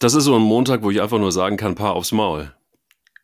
Das ist so ein Montag, wo ich einfach nur sagen kann, paar aufs Maul.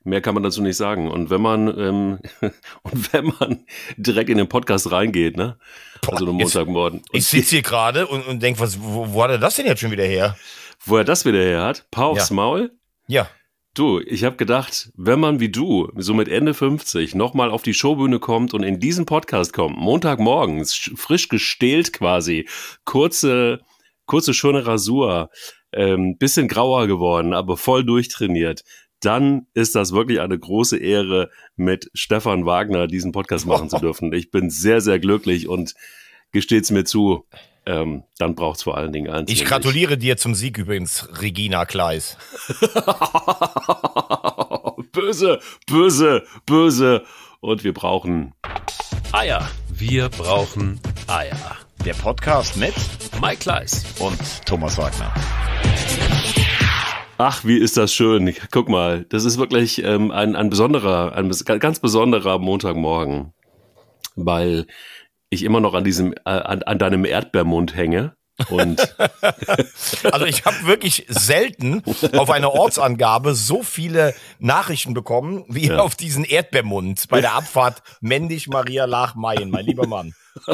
Mehr kann man dazu nicht sagen. Und wenn man ähm, und wenn man direkt in den Podcast reingeht, ne? Boah, also einen Montagmorgen. Und ich sitze hier gerade und, und denke, wo, wo hat er das denn jetzt schon wieder her? Wo er das wieder her hat? Paar aufs ja. Maul? Ja. Du, ich habe gedacht, wenn man wie du, so mit Ende 50, nochmal auf die Showbühne kommt und in diesen Podcast kommt, Montagmorgens, frisch gestählt quasi, kurze kurze, schöne Rasur, ähm, bisschen grauer geworden, aber voll durchtrainiert, dann ist das wirklich eine große Ehre, mit Stefan Wagner diesen Podcast machen zu dürfen. Ich bin sehr, sehr glücklich und gesteht's mir zu, ähm, dann braucht es vor allen Dingen eins. Ich gratuliere dir zum Sieg übrigens, Regina Kleis. böse, böse, böse. Und wir brauchen Eier. Wir brauchen Eier. Der Podcast mit Mike Kleiss und Thomas Wagner. Ach, wie ist das schön. Guck mal, das ist wirklich ähm, ein, ein besonderer, ein ganz besonderer Montagmorgen, weil ich immer noch an diesem, äh, an, an deinem Erdbeermund hänge und also ich habe wirklich selten auf eine Ortsangabe so viele Nachrichten bekommen wie ja. auf diesen Erdbeermund bei der Abfahrt Mendig Maria Lach-Mayen, mein lieber Mann.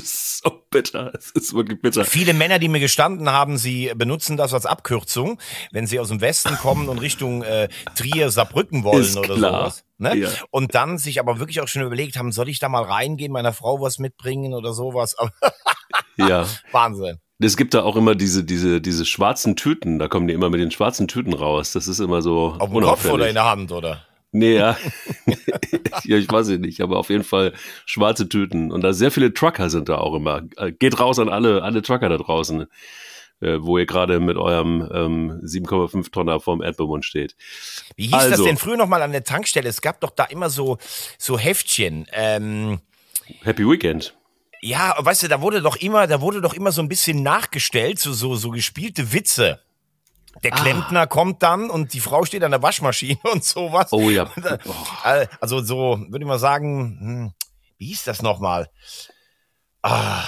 so bitter, es ist wirklich bitter. Viele Männer, die mir gestanden haben, sie benutzen das als Abkürzung, wenn sie aus dem Westen kommen und Richtung äh, Trier, Saarbrücken wollen ist oder klar. sowas. Ne? Ja. Und dann sich aber wirklich auch schon überlegt haben, soll ich da mal reingehen, meiner Frau was mitbringen oder sowas. Aber ja. Wahnsinn. Es gibt da auch immer diese, diese, diese schwarzen Tüten, da kommen die immer mit den schwarzen Tüten raus. Das ist immer so. Auf dem Kopf oder in der Hand, oder? Nee, ja. ja, ich weiß nicht, aber auf jeden Fall schwarze Tüten. Und da sehr viele Trucker sind da auch immer. Äh, geht raus an alle, alle Trucker da draußen, äh, wo ihr gerade mit eurem ähm, 7,5 Tonner vorm Erdbeermund steht. Wie hieß also. das denn früher nochmal an der Tankstelle? Es gab doch da immer so, so Heftchen. Ähm Happy Weekend. Ja, weißt du, da wurde doch immer, da wurde doch immer so ein bisschen nachgestellt, so, so, so gespielte Witze. Der ah. Klempner ah. kommt dann und die Frau steht an der Waschmaschine und sowas. Oh ja. Oh. Also so, würde ich mal sagen, hm, wie hieß das nochmal? Ah.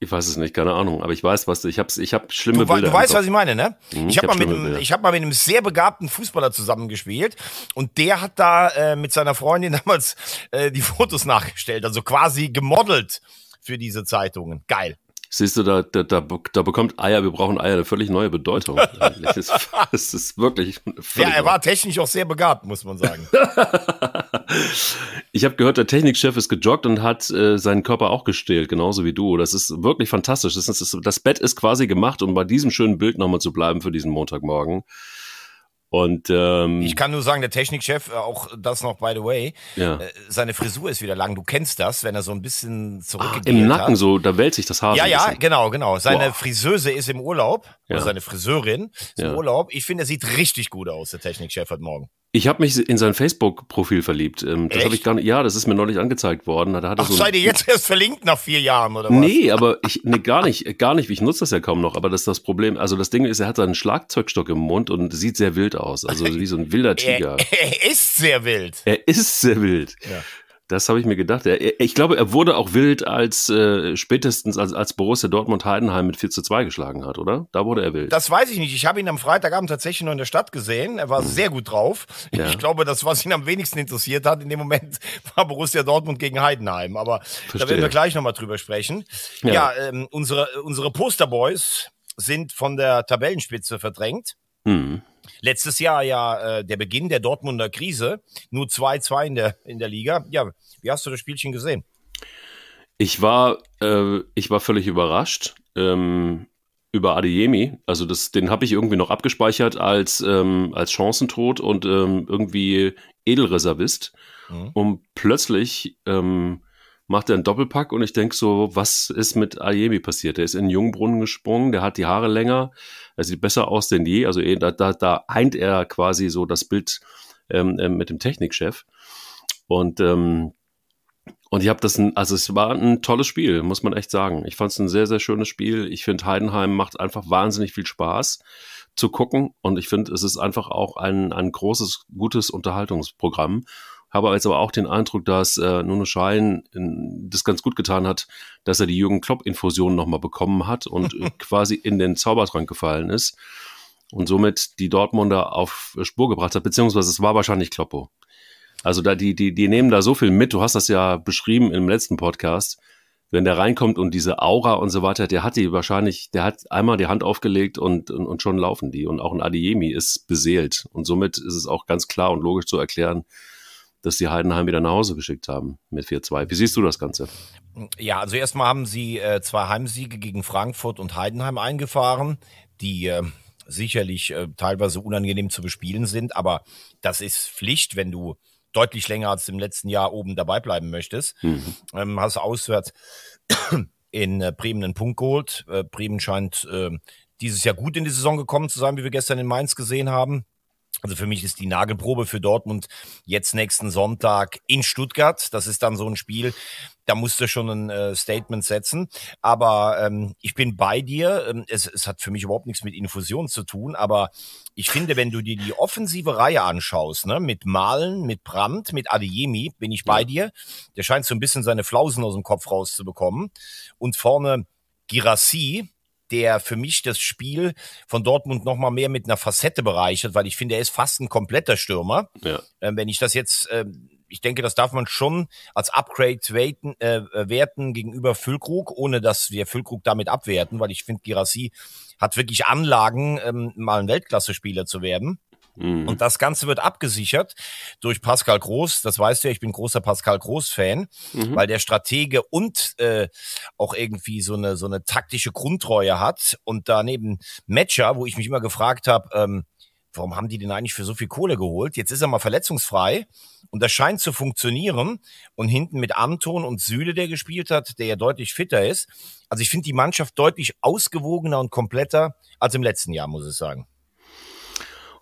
Ich weiß es nicht, keine Ahnung, aber ich weiß, was du, ich habe ich hab schlimme du, Bilder. Du weißt, was ich meine, ne? Mhm, ich habe hab mal, mit einem, ich hab mal mit einem sehr begabten Fußballer zusammengespielt und der hat da äh, mit seiner Freundin damals äh, die Fotos nachgestellt, also quasi gemodelt für diese Zeitungen. Geil. Siehst du, da, da, da, da bekommt Eier, wir brauchen Eier, eine völlig neue Bedeutung. Es ist, wirklich. Ja, er war technisch auch sehr begabt, muss man sagen. ich habe gehört, der Technikchef ist gejoggt und hat äh, seinen Körper auch gestählt, genauso wie du. Das ist wirklich fantastisch. Das, ist, das Bett ist quasi gemacht, um bei diesem schönen Bild nochmal zu bleiben für diesen Montagmorgen. Und ähm, ich kann nur sagen, der Technikchef, äh, auch das noch by the way, ja. Äh, seine Frisur ist wieder lang. Du kennst das, wenn er so ein bisschen ah, zurückgeht. Im Nacken hat. so, da wälzt sich das Haar. Ja, ja, genau, genau. Seine Boah. Friseuse ist im Urlaub, ja. oder also seine Friseurin ist ja. im Urlaub. Ich finde, er sieht richtig gut aus, der Technikchef heute Morgen. Ich habe mich in sein Facebook-Profil verliebt. Ähm, das habe ich gar nicht. Ja, das ist mir neulich angezeigt worden. Da hat er Ach, so seid ihr jetzt erst verlinkt nach vier Jahren oder was? Nee, aber ich nee, gar nicht, gar nicht. Ich nutze das ja kaum noch. Aber das ist das Problem. Also das Ding ist, er hat seinen Schlagzeugstock im Mund und sieht sehr wild aus. Also wie so ein wilder Tiger. Er, er ist sehr wild. Er ist sehr wild. Ja. Das habe ich mir gedacht. Ich glaube, er wurde auch wild, als äh, spätestens als, als Borussia Dortmund Heidenheim mit 4 zu 2 geschlagen hat, oder? Da wurde er wild. Das weiß ich nicht. Ich habe ihn am Freitagabend tatsächlich noch in der Stadt gesehen. Er war hm. sehr gut drauf. Ja. Ich glaube, das, was ihn am wenigsten interessiert hat in dem Moment, war Borussia Dortmund gegen Heidenheim. Aber Verstehe. da werden wir gleich nochmal drüber sprechen. Ja, ja ähm, unsere, unsere Posterboys sind von der Tabellenspitze verdrängt. Hm. Letztes Jahr ja äh, der Beginn der Dortmunder Krise, nur 2-2 in der, in der Liga. Ja, wie hast du das Spielchen gesehen? Ich war, äh, ich war völlig überrascht ähm, über Adeyemi. Also das, den habe ich irgendwie noch abgespeichert als, ähm, als Chancentod und ähm, irgendwie Edelreservist. Mhm. Und plötzlich ähm, macht er einen Doppelpack und ich denke so, was ist mit Ayemi passiert? Der ist in den Jungbrunnen gesprungen, der hat die Haare länger, er sieht besser aus denn je. Also eh, da, da, da eint er quasi so das Bild ähm, ähm mit dem Technikchef. Und ähm, und ich habe das, ein, also es war ein tolles Spiel, muss man echt sagen. Ich fand es ein sehr, sehr schönes Spiel. Ich finde, Heidenheim macht einfach wahnsinnig viel Spaß zu gucken. Und ich finde, es ist einfach auch ein, ein großes, gutes Unterhaltungsprogramm habe jetzt aber auch den Eindruck, dass äh, Nuno Schein ähm, das ganz gut getan hat, dass er die Jürgen Klopp-Infusion nochmal bekommen hat und äh, quasi in den Zaubertrank gefallen ist und somit die Dortmunder auf Spur gebracht hat, beziehungsweise es war wahrscheinlich Kloppo. Also da die, die, die nehmen da so viel mit, du hast das ja beschrieben im letzten Podcast, wenn der reinkommt und diese Aura und so weiter, der hat die wahrscheinlich, der hat einmal die Hand aufgelegt und, und, und schon laufen die. Und auch ein Adiemi ist beseelt. Und somit ist es auch ganz klar und logisch zu erklären, dass die Heidenheim wieder nach Hause geschickt haben mit 4-2. Wie siehst du das Ganze? Ja, also erstmal haben sie äh, zwei Heimsiege gegen Frankfurt und Heidenheim eingefahren, die äh, sicherlich äh, teilweise unangenehm zu bespielen sind, aber das ist Pflicht, wenn du deutlich länger als im letzten Jahr oben dabei bleiben möchtest. Mhm. Ähm, hast auswärts in äh, Bremen einen Punkt geholt. Äh, Bremen scheint äh, dieses Jahr gut in die Saison gekommen zu sein, wie wir gestern in Mainz gesehen haben. Also für mich ist die Nagelprobe für Dortmund jetzt nächsten Sonntag in Stuttgart. Das ist dann so ein Spiel, da musst du schon ein äh, Statement setzen. Aber ähm, ich bin bei dir. Ähm, es, es hat für mich überhaupt nichts mit Infusion zu tun. Aber ich finde, wenn du dir die offensive Reihe anschaust, ne, mit Malen, mit Brandt, mit Adeyemi, bin ich bei ja. dir. Der scheint so ein bisschen seine Flausen aus dem Kopf rauszubekommen. Und vorne Girassi, der für mich das Spiel von Dortmund noch mal mehr mit einer Facette bereichert, weil ich finde, er ist fast ein kompletter Stürmer. Ja. Ähm, wenn ich das jetzt, äh, ich denke, das darf man schon als Upgrade werten, äh, äh, werten gegenüber Füllkrug, ohne dass wir Füllkrug damit abwerten, weil ich finde, Girassi hat wirklich Anlagen, ähm, mal ein Weltklasse-Spieler zu werden. Mhm. Und das Ganze wird abgesichert durch Pascal Groß. Das weißt du ja, ich bin großer Pascal Groß-Fan, mhm. weil der Stratege und äh, auch irgendwie so eine, so eine taktische Grundtreue hat. Und daneben Matcher, wo ich mich immer gefragt habe, ähm, warum haben die denn eigentlich für so viel Kohle geholt? Jetzt ist er mal verletzungsfrei und das scheint zu funktionieren. Und hinten mit Anton und Süle, der gespielt hat, der ja deutlich fitter ist. Also ich finde die Mannschaft deutlich ausgewogener und kompletter als im letzten Jahr, muss ich sagen.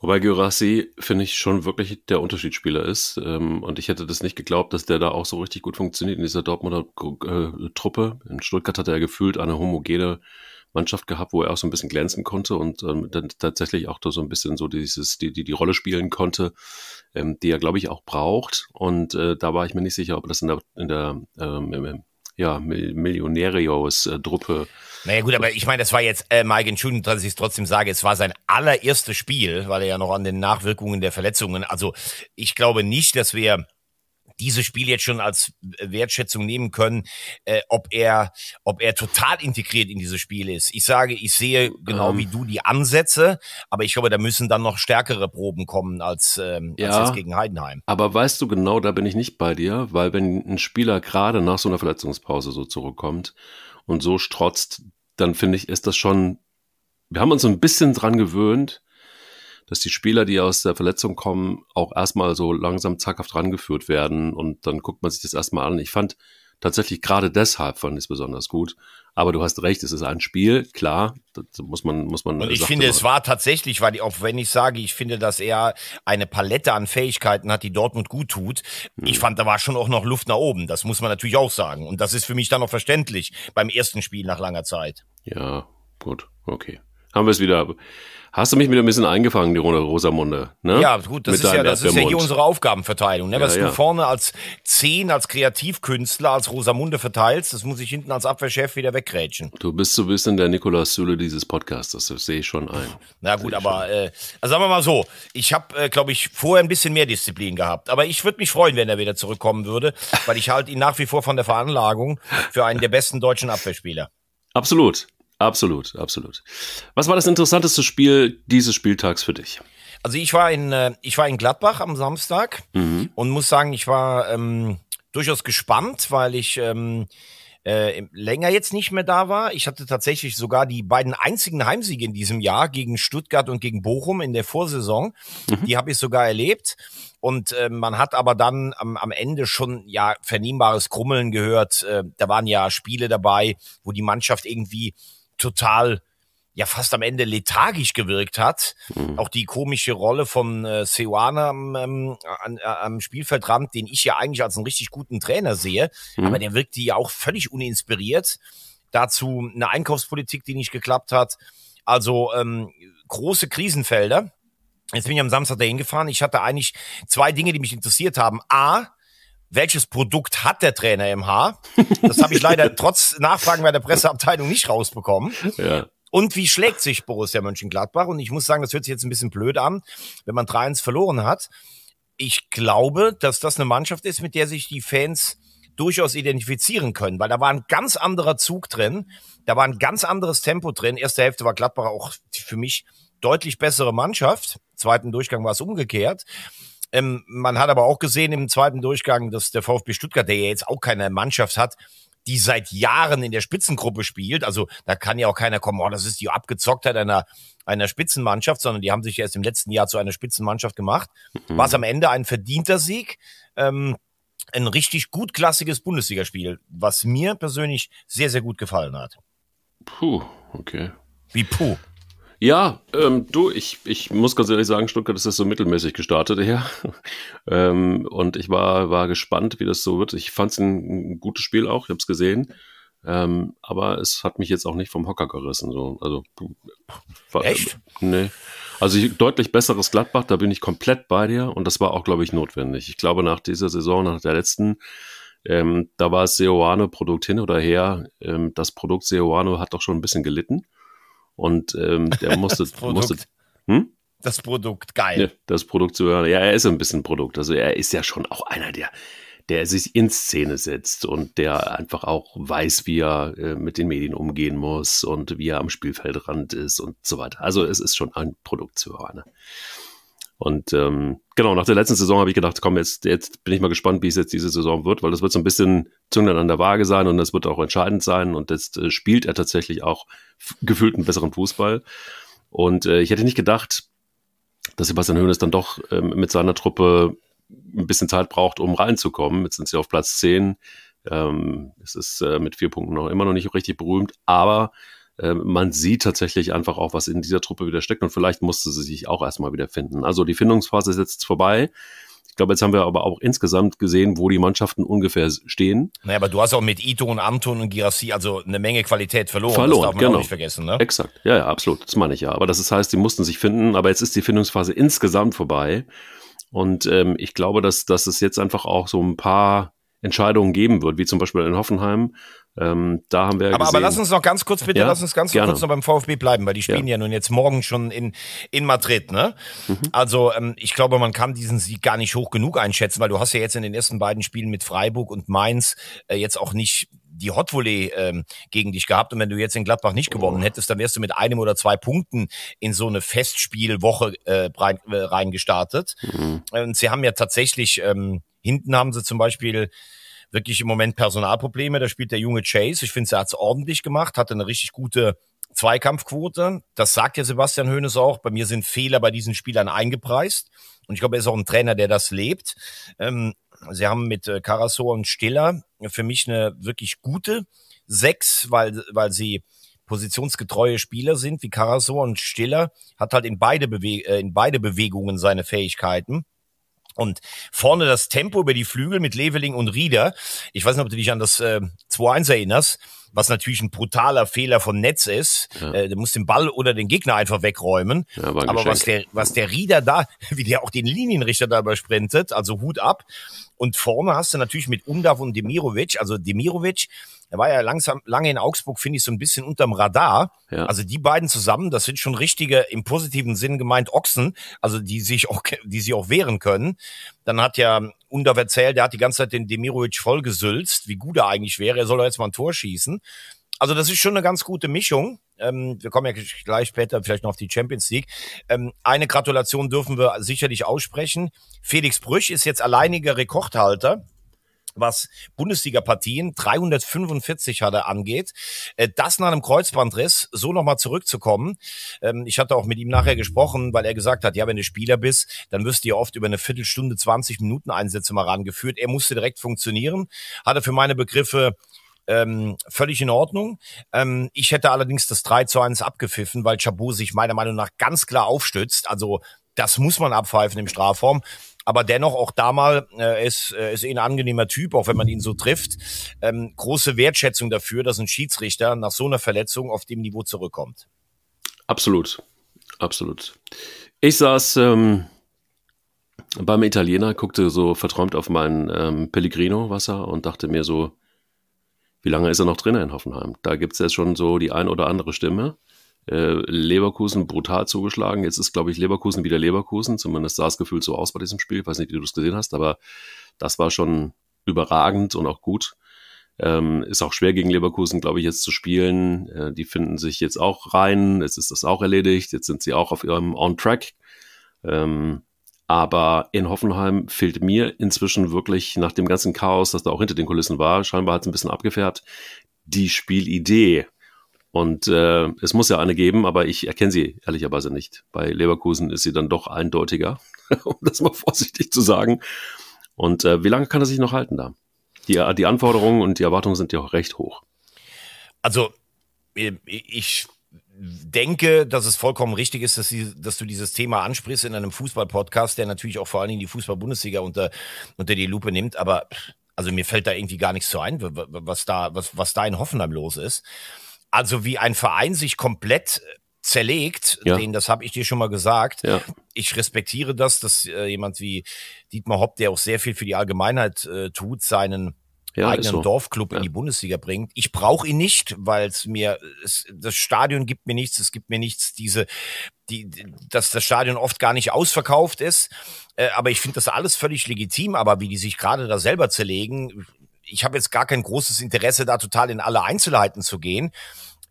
Wobei Gyrassi, finde ich, schon wirklich der Unterschiedsspieler ist. Ähm, und ich hätte das nicht geglaubt, dass der da auch so richtig gut funktioniert in dieser Dortmunder äh, Truppe. In Stuttgart hat er gefühlt eine homogene Mannschaft gehabt, wo er auch so ein bisschen glänzen konnte und ähm, dann tatsächlich auch da so ein bisschen so dieses, die, die, die Rolle spielen konnte, ähm, die er, glaube ich, auch braucht. Und äh, da war ich mir nicht sicher, ob das in der, in der ähm, ja, Millionärios-Druppe. Äh, naja gut, aber ich meine, das war jetzt, äh, Mike, Entschuldigung, dass ich es trotzdem sage, es war sein allererstes Spiel, weil er ja noch an den Nachwirkungen der Verletzungen, also ich glaube nicht, dass wir dieses Spiel jetzt schon als Wertschätzung nehmen können, äh, ob er, ob er total integriert in dieses Spiel ist. Ich sage, ich sehe genau ähm. wie du die Ansätze, aber ich glaube, da müssen dann noch stärkere Proben kommen als, ähm, ja, als jetzt gegen Heidenheim. Aber weißt du genau, da bin ich nicht bei dir, weil wenn ein Spieler gerade nach so einer Verletzungspause so zurückkommt und so strotzt, dann finde ich, ist das schon, wir haben uns so ein bisschen dran gewöhnt, dass die Spieler, die aus der Verletzung kommen, auch erstmal so langsam zaghaft rangeführt werden und dann guckt man sich das erstmal an. Ich fand tatsächlich gerade deshalb fand ich es besonders gut. Aber du hast recht, es ist ein Spiel, klar, das muss man, muss man. Und ich finde, es war tatsächlich, weil ich, auch wenn ich sage, ich finde, dass er eine Palette an Fähigkeiten hat, die Dortmund gut tut. Hm. Ich fand, da war schon auch noch Luft nach oben. Das muss man natürlich auch sagen. Und das ist für mich dann auch verständlich beim ersten Spiel nach langer Zeit. Ja, gut, okay. Haben wir es wieder. Hast du mich wieder ein bisschen eingefangen, die Runde Rosamunde? Ne? Ja, gut, das, ist ja, das ist ja, hier unsere Aufgabenverteilung. Ne? Was ja, du ja. vorne als Zehn, als Kreativkünstler, als Rosamunde verteilst, das muss ich hinten als Abwehrchef wieder wegrätschen. Du bist so ein bisschen der Nikolaus Süle dieses Podcasts, das sehe ich schon ein. Na gut, aber äh, also sagen wir mal so, ich habe, äh, glaube ich, vorher ein bisschen mehr Disziplin gehabt. Aber ich würde mich freuen, wenn er wieder zurückkommen würde, weil ich halte ihn nach wie vor von der Veranlagung für einen der besten deutschen Abwehrspieler. Absolut. Absolut, absolut. Was war das interessanteste Spiel dieses Spieltags für dich? Also ich war in, äh, ich war in Gladbach am Samstag mhm. und muss sagen, ich war ähm, durchaus gespannt, weil ich ähm, äh, länger jetzt nicht mehr da war. Ich hatte tatsächlich sogar die beiden einzigen Heimsiege in diesem Jahr gegen Stuttgart und gegen Bochum in der Vorsaison. Mhm. Die habe ich sogar erlebt. Und äh, man hat aber dann am, am Ende schon ja vernehmbares Krummeln gehört. Äh, da waren ja Spiele dabei, wo die Mannschaft irgendwie total ja fast am Ende lethargisch gewirkt hat. Mhm. Auch die komische Rolle von äh, Seuana am, ähm, an, äh, am Spielfeldrand, den ich ja eigentlich als einen richtig guten Trainer sehe, mhm. aber der wirkte ja auch völlig uninspiriert. Dazu eine Einkaufspolitik, die nicht geklappt hat. Also ähm, große Krisenfelder. Jetzt bin ich am Samstag dahin gefahren. Ich hatte eigentlich zwei Dinge, die mich interessiert haben. A, welches Produkt hat der Trainer im Haar? Das habe ich leider trotz Nachfragen bei der Presseabteilung nicht rausbekommen. Ja. Und wie schlägt sich Borussia Mönchengladbach? Und ich muss sagen, das hört sich jetzt ein bisschen blöd an, wenn man 3-1 verloren hat. Ich glaube, dass das eine Mannschaft ist, mit der sich die Fans durchaus identifizieren können, weil da war ein ganz anderer Zug drin, da war ein ganz anderes Tempo drin. Erste Hälfte war Gladbach auch für mich deutlich bessere Mannschaft. Zweiten Durchgang war es umgekehrt. Ähm, man hat aber auch gesehen im zweiten Durchgang, dass der VfB Stuttgart, der ja jetzt auch keine Mannschaft hat, die seit Jahren in der Spitzengruppe spielt. Also da kann ja auch keiner kommen, oh, das ist die Abgezocktheit einer, einer Spitzenmannschaft, sondern die haben sich erst im letzten Jahr zu einer Spitzenmannschaft gemacht. Mhm. War es am Ende ein verdienter Sieg. Ähm, ein richtig gut klassisches Bundesligaspiel, was mir persönlich sehr, sehr gut gefallen hat. Puh, okay. Wie puh. Ja, ähm, du, ich, ich muss ganz ehrlich sagen, Stuttgart ist das so mittelmäßig gestartet, ja. ähm, und ich war, war gespannt, wie das so wird. Ich fand es ein, ein, gutes Spiel auch, ich habe es gesehen. Ähm, aber es hat mich jetzt auch nicht vom Hocker gerissen. So. Also, Echt? Nee. Also ich, deutlich besseres Gladbach, da bin ich komplett bei dir. Und das war auch, glaube ich, notwendig. Ich glaube, nach dieser Saison, nach der letzten, ähm, da war es Seoane-Produkt hin oder her. Ähm, das Produkt Seoane hat doch schon ein bisschen gelitten. Und ähm, der musste, das Produkt. musste hm? das Produkt geil. Ja, das Produkt zu hören. Ja, er ist ein bisschen Produkt. Also er ist ja schon auch einer, der, der sich in Szene setzt und der einfach auch weiß, wie er äh, mit den Medien umgehen muss und wie er am Spielfeldrand ist und so weiter. Also es ist schon ein Produkt zu hören. Ne? Und ähm, genau, nach der letzten Saison habe ich gedacht, komm, jetzt, jetzt bin ich mal gespannt, wie es jetzt diese Saison wird, weil das wird so ein bisschen Zünglein an der Waage sein und das wird auch entscheidend sein. Und jetzt äh, spielt er tatsächlich auch gefühlt einen besseren Fußball. Und äh, ich hätte nicht gedacht, dass Sebastian Höhnes dann doch ähm, mit seiner Truppe ein bisschen Zeit braucht, um reinzukommen. Jetzt sind sie auf Platz 10. Ähm, es ist äh, mit vier Punkten noch immer noch nicht richtig berühmt, aber ähm, man sieht tatsächlich einfach auch, was in dieser Truppe wieder steckt und vielleicht musste sie sich auch erstmal wieder finden. Also die Findungsphase ist jetzt vorbei. Ich glaube, jetzt haben wir aber auch insgesamt gesehen, wo die Mannschaften ungefähr stehen. Naja, aber du hast auch mit Ito und Anton und Girassi also eine Menge Qualität verloren. Verloren, das darf man genau. auch nicht vergessen. Ne? Exakt, ja, ja, absolut. Das meine ich ja. Aber das ist, heißt, sie mussten sich finden, aber jetzt ist die Findungsphase insgesamt vorbei. Und ähm, ich glaube, dass, dass es jetzt einfach auch so ein paar Entscheidungen geben wird, wie zum Beispiel in Hoffenheim, ähm, da haben wir aber, gesehen, aber lass uns noch ganz kurz, bitte, ja, lass uns ganz gerne. kurz noch beim VfB bleiben, weil die spielen ja, ja nun jetzt morgen schon in, in Madrid. Ne? Mhm. Also ähm, ich glaube, man kann diesen Sieg gar nicht hoch genug einschätzen, weil du hast ja jetzt in den ersten beiden Spielen mit Freiburg und Mainz äh, jetzt auch nicht die Hot Volley ähm, gegen dich gehabt. Und wenn du jetzt in Gladbach nicht gewonnen oh. hättest, dann wärst du mit einem oder zwei Punkten in so eine Festspielwoche äh, rein, äh, reingestartet. Mhm. Und sie haben ja tatsächlich, ähm, hinten haben sie zum Beispiel wirklich im Moment Personalprobleme. Da spielt der junge Chase. Ich finde, er hat's ordentlich gemacht, hatte eine richtig gute Zweikampfquote. Das sagt ja Sebastian Hoeneß auch. Bei mir sind Fehler bei diesen Spielern eingepreist. Und ich glaube, er ist auch ein Trainer, der das lebt. Ähm, sie haben mit äh, Karasor und Stiller für mich eine wirklich gute Sechs, weil, weil sie positionsgetreue Spieler sind, wie Karasor und Stiller, hat halt in beide, Bewe äh, in beide Bewegungen seine Fähigkeiten. Und vorne das Tempo über die Flügel mit Leveling und Rieder. Ich weiß nicht, ob du dich an das äh, 2-1 erinnerst was natürlich ein brutaler Fehler von Netz ist. Ja. Äh, der muss den Ball oder den Gegner einfach wegräumen. Ja, aber was der, was der Rieder da, wie der auch den Linienrichter da übersprintet, also Hut ab. Und vorne hast du natürlich mit Undav und Demirovic, also Demirovic, er war ja langsam, lange in Augsburg, finde ich, so ein bisschen unterm Radar. Ja. Also die beiden zusammen, das sind schon richtige, im positiven Sinn gemeint Ochsen, also die sich auch, die sich auch wehren können. Dann hat ja unter Verzel, der hat die ganze Zeit den Demirovic vollgesülzt, wie gut er eigentlich wäre. Er soll doch jetzt mal ein Tor schießen. Also das ist schon eine ganz gute Mischung. Ähm, wir kommen ja gleich später vielleicht noch auf die Champions League. Ähm, eine Gratulation dürfen wir sicherlich aussprechen. Felix Brüch ist jetzt alleiniger Rekordhalter was Bundesliga-Partien 345 hatte angeht. Äh, das nach einem Kreuzbandriss, so nochmal zurückzukommen. Ähm, ich hatte auch mit ihm nachher gesprochen, weil er gesagt hat, ja, wenn du Spieler bist, dann wirst du ja oft über eine Viertelstunde, 20 Minuten Einsätze mal rangeführt. Er musste direkt funktionieren, hatte für meine Begriffe ähm, völlig in Ordnung. Ähm, ich hätte allerdings das 3 zu 1 abgepfiffen, weil Chabot sich meiner Meinung nach ganz klar aufstützt. Also das muss man abpfeifen im Strafraum. Aber dennoch auch da mal, äh, ist, äh, ist eh ein angenehmer Typ, auch wenn man ihn so trifft. Ähm, große Wertschätzung dafür, dass ein Schiedsrichter nach so einer Verletzung auf dem Niveau zurückkommt. Absolut. Absolut. Ich saß ähm, beim Italiener, guckte so verträumt auf mein ähm, Pellegrino-Wasser und dachte mir so, wie lange ist er noch drin in Hoffenheim? Da gibt es ja schon so die ein oder andere Stimme, äh, Leverkusen brutal zugeschlagen. Jetzt ist, glaube ich, Leverkusen wieder Leverkusen. Zumindest sah es gefühlt so aus bei diesem Spiel. Ich weiß nicht, wie du es gesehen hast, aber das war schon überragend und auch gut. Ähm, ist auch schwer gegen Leverkusen, glaube ich, jetzt zu spielen. Äh, die finden sich jetzt auch rein. Jetzt ist das auch erledigt. Jetzt sind sie auch auf ihrem On-Track. Ähm, aber in Hoffenheim fehlt mir inzwischen wirklich nach dem ganzen Chaos, das da auch hinter den Kulissen war, scheinbar hat es ein bisschen abgefärbt, die Spielidee. Und äh, es muss ja eine geben, aber ich erkenne sie ehrlicherweise nicht. Bei Leverkusen ist sie dann doch eindeutiger, um das mal vorsichtig zu sagen. Und äh, wie lange kann er sich noch halten da? Die, die Anforderungen und die Erwartungen sind ja auch recht hoch. Also, äh, ich denke, dass es vollkommen richtig ist, dass, sie, dass du dieses Thema ansprichst in einem Fußball-Podcast, der natürlich auch vor allen Dingen die Fußball-Bundesliga unter, unter die Lupe nimmt. Aber also mir fällt da irgendwie gar nichts zu ein, was da, was, was da in Hoffenheim los ist. Also wie ein Verein sich komplett äh, zerlegt, ja. den, das habe ich dir schon mal gesagt. Ja. Ich respektiere das, dass äh, jemand wie Dietmar Hopp, der auch sehr viel für die Allgemeinheit äh, tut, seinen ja, eigenen so. Dorfclub ja. in die Bundesliga bringt. Ich brauche ihn nicht, weil es mir das Stadion gibt mir nichts, es gibt mir nichts diese die, dass das Stadion oft gar nicht ausverkauft ist, äh, aber ich finde das alles völlig legitim, aber wie die sich gerade da selber zerlegen, ich habe jetzt gar kein großes Interesse, da total in alle Einzelheiten zu gehen.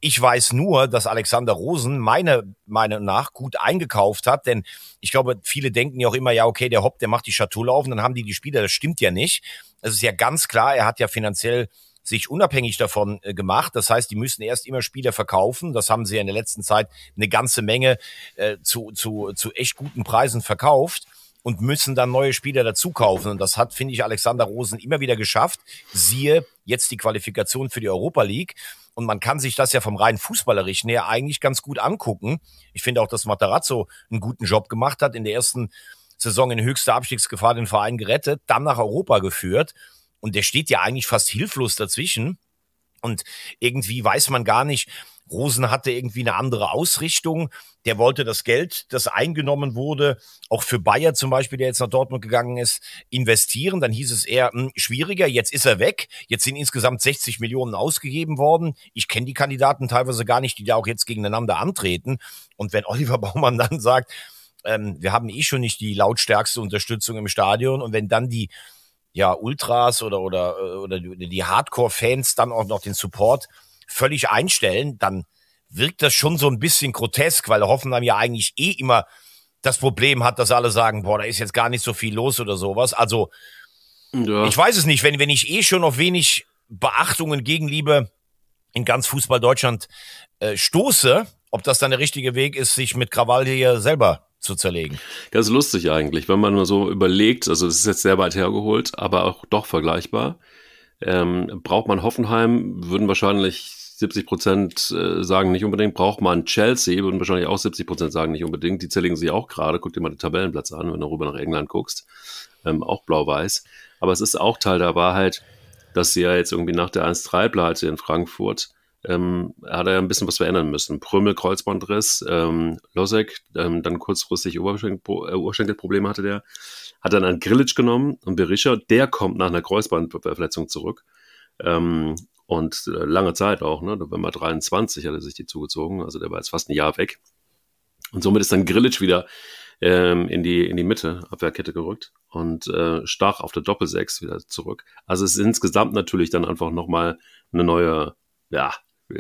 Ich weiß nur, dass Alexander Rosen meiner Meinung nach gut eingekauft hat, denn ich glaube, viele denken ja auch immer, ja, okay, der Hopp, der macht die Chateau laufen, dann haben die die Spieler. Das stimmt ja nicht. Es ist ja ganz klar, er hat ja finanziell sich unabhängig davon äh, gemacht. Das heißt, die müssen erst immer Spieler verkaufen. Das haben sie ja in der letzten Zeit eine ganze Menge äh, zu, zu, zu echt guten Preisen verkauft und müssen dann neue Spieler dazu kaufen. Und das hat, finde ich, Alexander Rosen immer wieder geschafft. Siehe jetzt die Qualifikation für die Europa League. Und man kann sich das ja vom reinen Fußballerischen her eigentlich ganz gut angucken. Ich finde auch, dass Matarazzo einen guten Job gemacht hat. In der ersten Saison in höchster Abstiegsgefahr den Verein gerettet, dann nach Europa geführt. Und der steht ja eigentlich fast hilflos dazwischen. Und irgendwie weiß man gar nicht, Rosen hatte irgendwie eine andere Ausrichtung. Der wollte das Geld, das eingenommen wurde, auch für Bayer zum Beispiel, der jetzt nach Dortmund gegangen ist, investieren. Dann hieß es eher mh, hm, schwieriger. Jetzt ist er weg. Jetzt sind insgesamt 60 Millionen ausgegeben worden. Ich kenne die Kandidaten teilweise gar nicht, die da auch jetzt gegeneinander antreten. Und wenn Oliver Baumann dann sagt, ähm, wir haben eh schon nicht die lautstärkste Unterstützung im Stadion und wenn dann die ja, Ultras oder, oder, äh, oder die Hardcore-Fans dann auch noch den Support völlig einstellen, dann wirkt das schon so ein bisschen grotesk, weil Hoffenheim ja eigentlich eh immer das Problem hat, dass alle sagen, boah, da ist jetzt gar nicht so viel los oder sowas. Also ja. ich weiß es nicht, wenn, wenn ich eh schon auf wenig Beachtung und Gegenliebe in ganz Fußball Deutschland äh, stoße, ob das dann der richtige Weg ist, sich mit Krawall hier selber zu zerlegen. Ganz lustig eigentlich, wenn man nur so überlegt, also es ist jetzt sehr weit hergeholt, aber auch doch vergleichbar. Ähm, braucht man Hoffenheim, würden wahrscheinlich 70 Prozent äh, sagen nicht unbedingt, braucht man Chelsea, würden wahrscheinlich auch 70 Prozent sagen nicht unbedingt. Die zerlegen sie auch gerade. Guck dir mal den Tabellenplatz an, wenn du rüber nach England guckst. Ähm, auch blau-weiß. Aber es ist auch Teil der Wahrheit, dass sie ja jetzt irgendwie nach der 1-3-Pleite in Frankfurt ähm, hat er ja ein bisschen was verändern müssen. Prümmel, Kreuzbandriss, ähm, Losek, ähm, dann kurzfristig Oberschenkel, äh, Oberschenkelprobleme hatte der hat dann an Grillitsch genommen und Berisha, der kommt nach einer Kreuzbandverletzung zurück. Ähm, und äh, lange Zeit auch, ne? November 23 hat er sich die zugezogen, also der war jetzt fast ein Jahr weg. Und somit ist dann Grillitsch wieder ähm, in, die, in die Mitte, Abwehrkette gerückt und äh, stach auf der Doppelsechs wieder zurück. Also es ist insgesamt natürlich dann einfach nochmal eine neue, ja,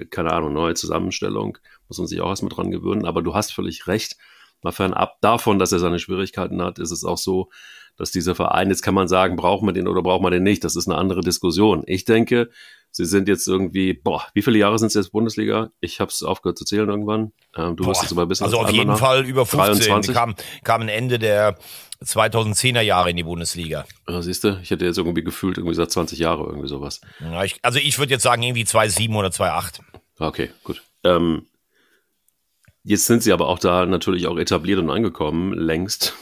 keine Ahnung, neue Zusammenstellung. Muss man sich auch erstmal dran gewöhnen, aber du hast völlig recht. Mal fernab davon, dass er seine Schwierigkeiten hat, ist es auch so, dass dieser Verein, jetzt kann man sagen, braucht man den oder braucht man den nicht, das ist eine andere Diskussion. Ich denke, sie sind jetzt irgendwie, boah, wie viele Jahre sind es jetzt Bundesliga? Ich habe es aufgehört zu zählen irgendwann. Ähm, du boah, hast es aber ein bisschen. Also auf jeden nach. Fall über 15 kam, kam ein Ende der 2010er Jahre in die Bundesliga. Ja, siehst du, ich hätte jetzt irgendwie gefühlt, irgendwie seit 20 Jahre irgendwie sowas. Ja, ich, also ich würde jetzt sagen, irgendwie 2,7 oder 2,8. Okay, gut. Ähm, Jetzt sind sie aber auch da natürlich auch etabliert und angekommen, längst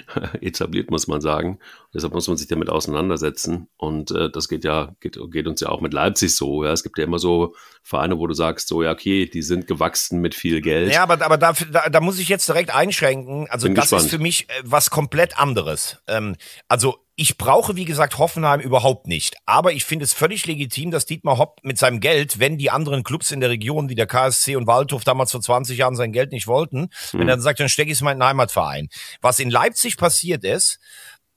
etabliert, muss man sagen. Deshalb muss man sich damit auseinandersetzen. Und äh, das geht ja, geht, geht, uns ja auch mit Leipzig so. Ja. Es gibt ja immer so Vereine, wo du sagst, so, ja, okay, die sind gewachsen mit viel Geld. Ja, aber, aber da, da, da muss ich jetzt direkt einschränken. Also, Bin das gespannt. ist für mich äh, was komplett anderes. Ähm, also, ich brauche, wie gesagt, Hoffenheim überhaupt nicht. Aber ich finde es völlig legitim, dass Dietmar Hopp mit seinem Geld, wenn die anderen Clubs in der Region, wie der KSC und Waldhof damals vor 20 Jahren sein Geld nicht wollten, mhm. wenn hm. er dann sagt, dann stecke ich es mal in den Heimatverein. Was in Leipzig passiert ist,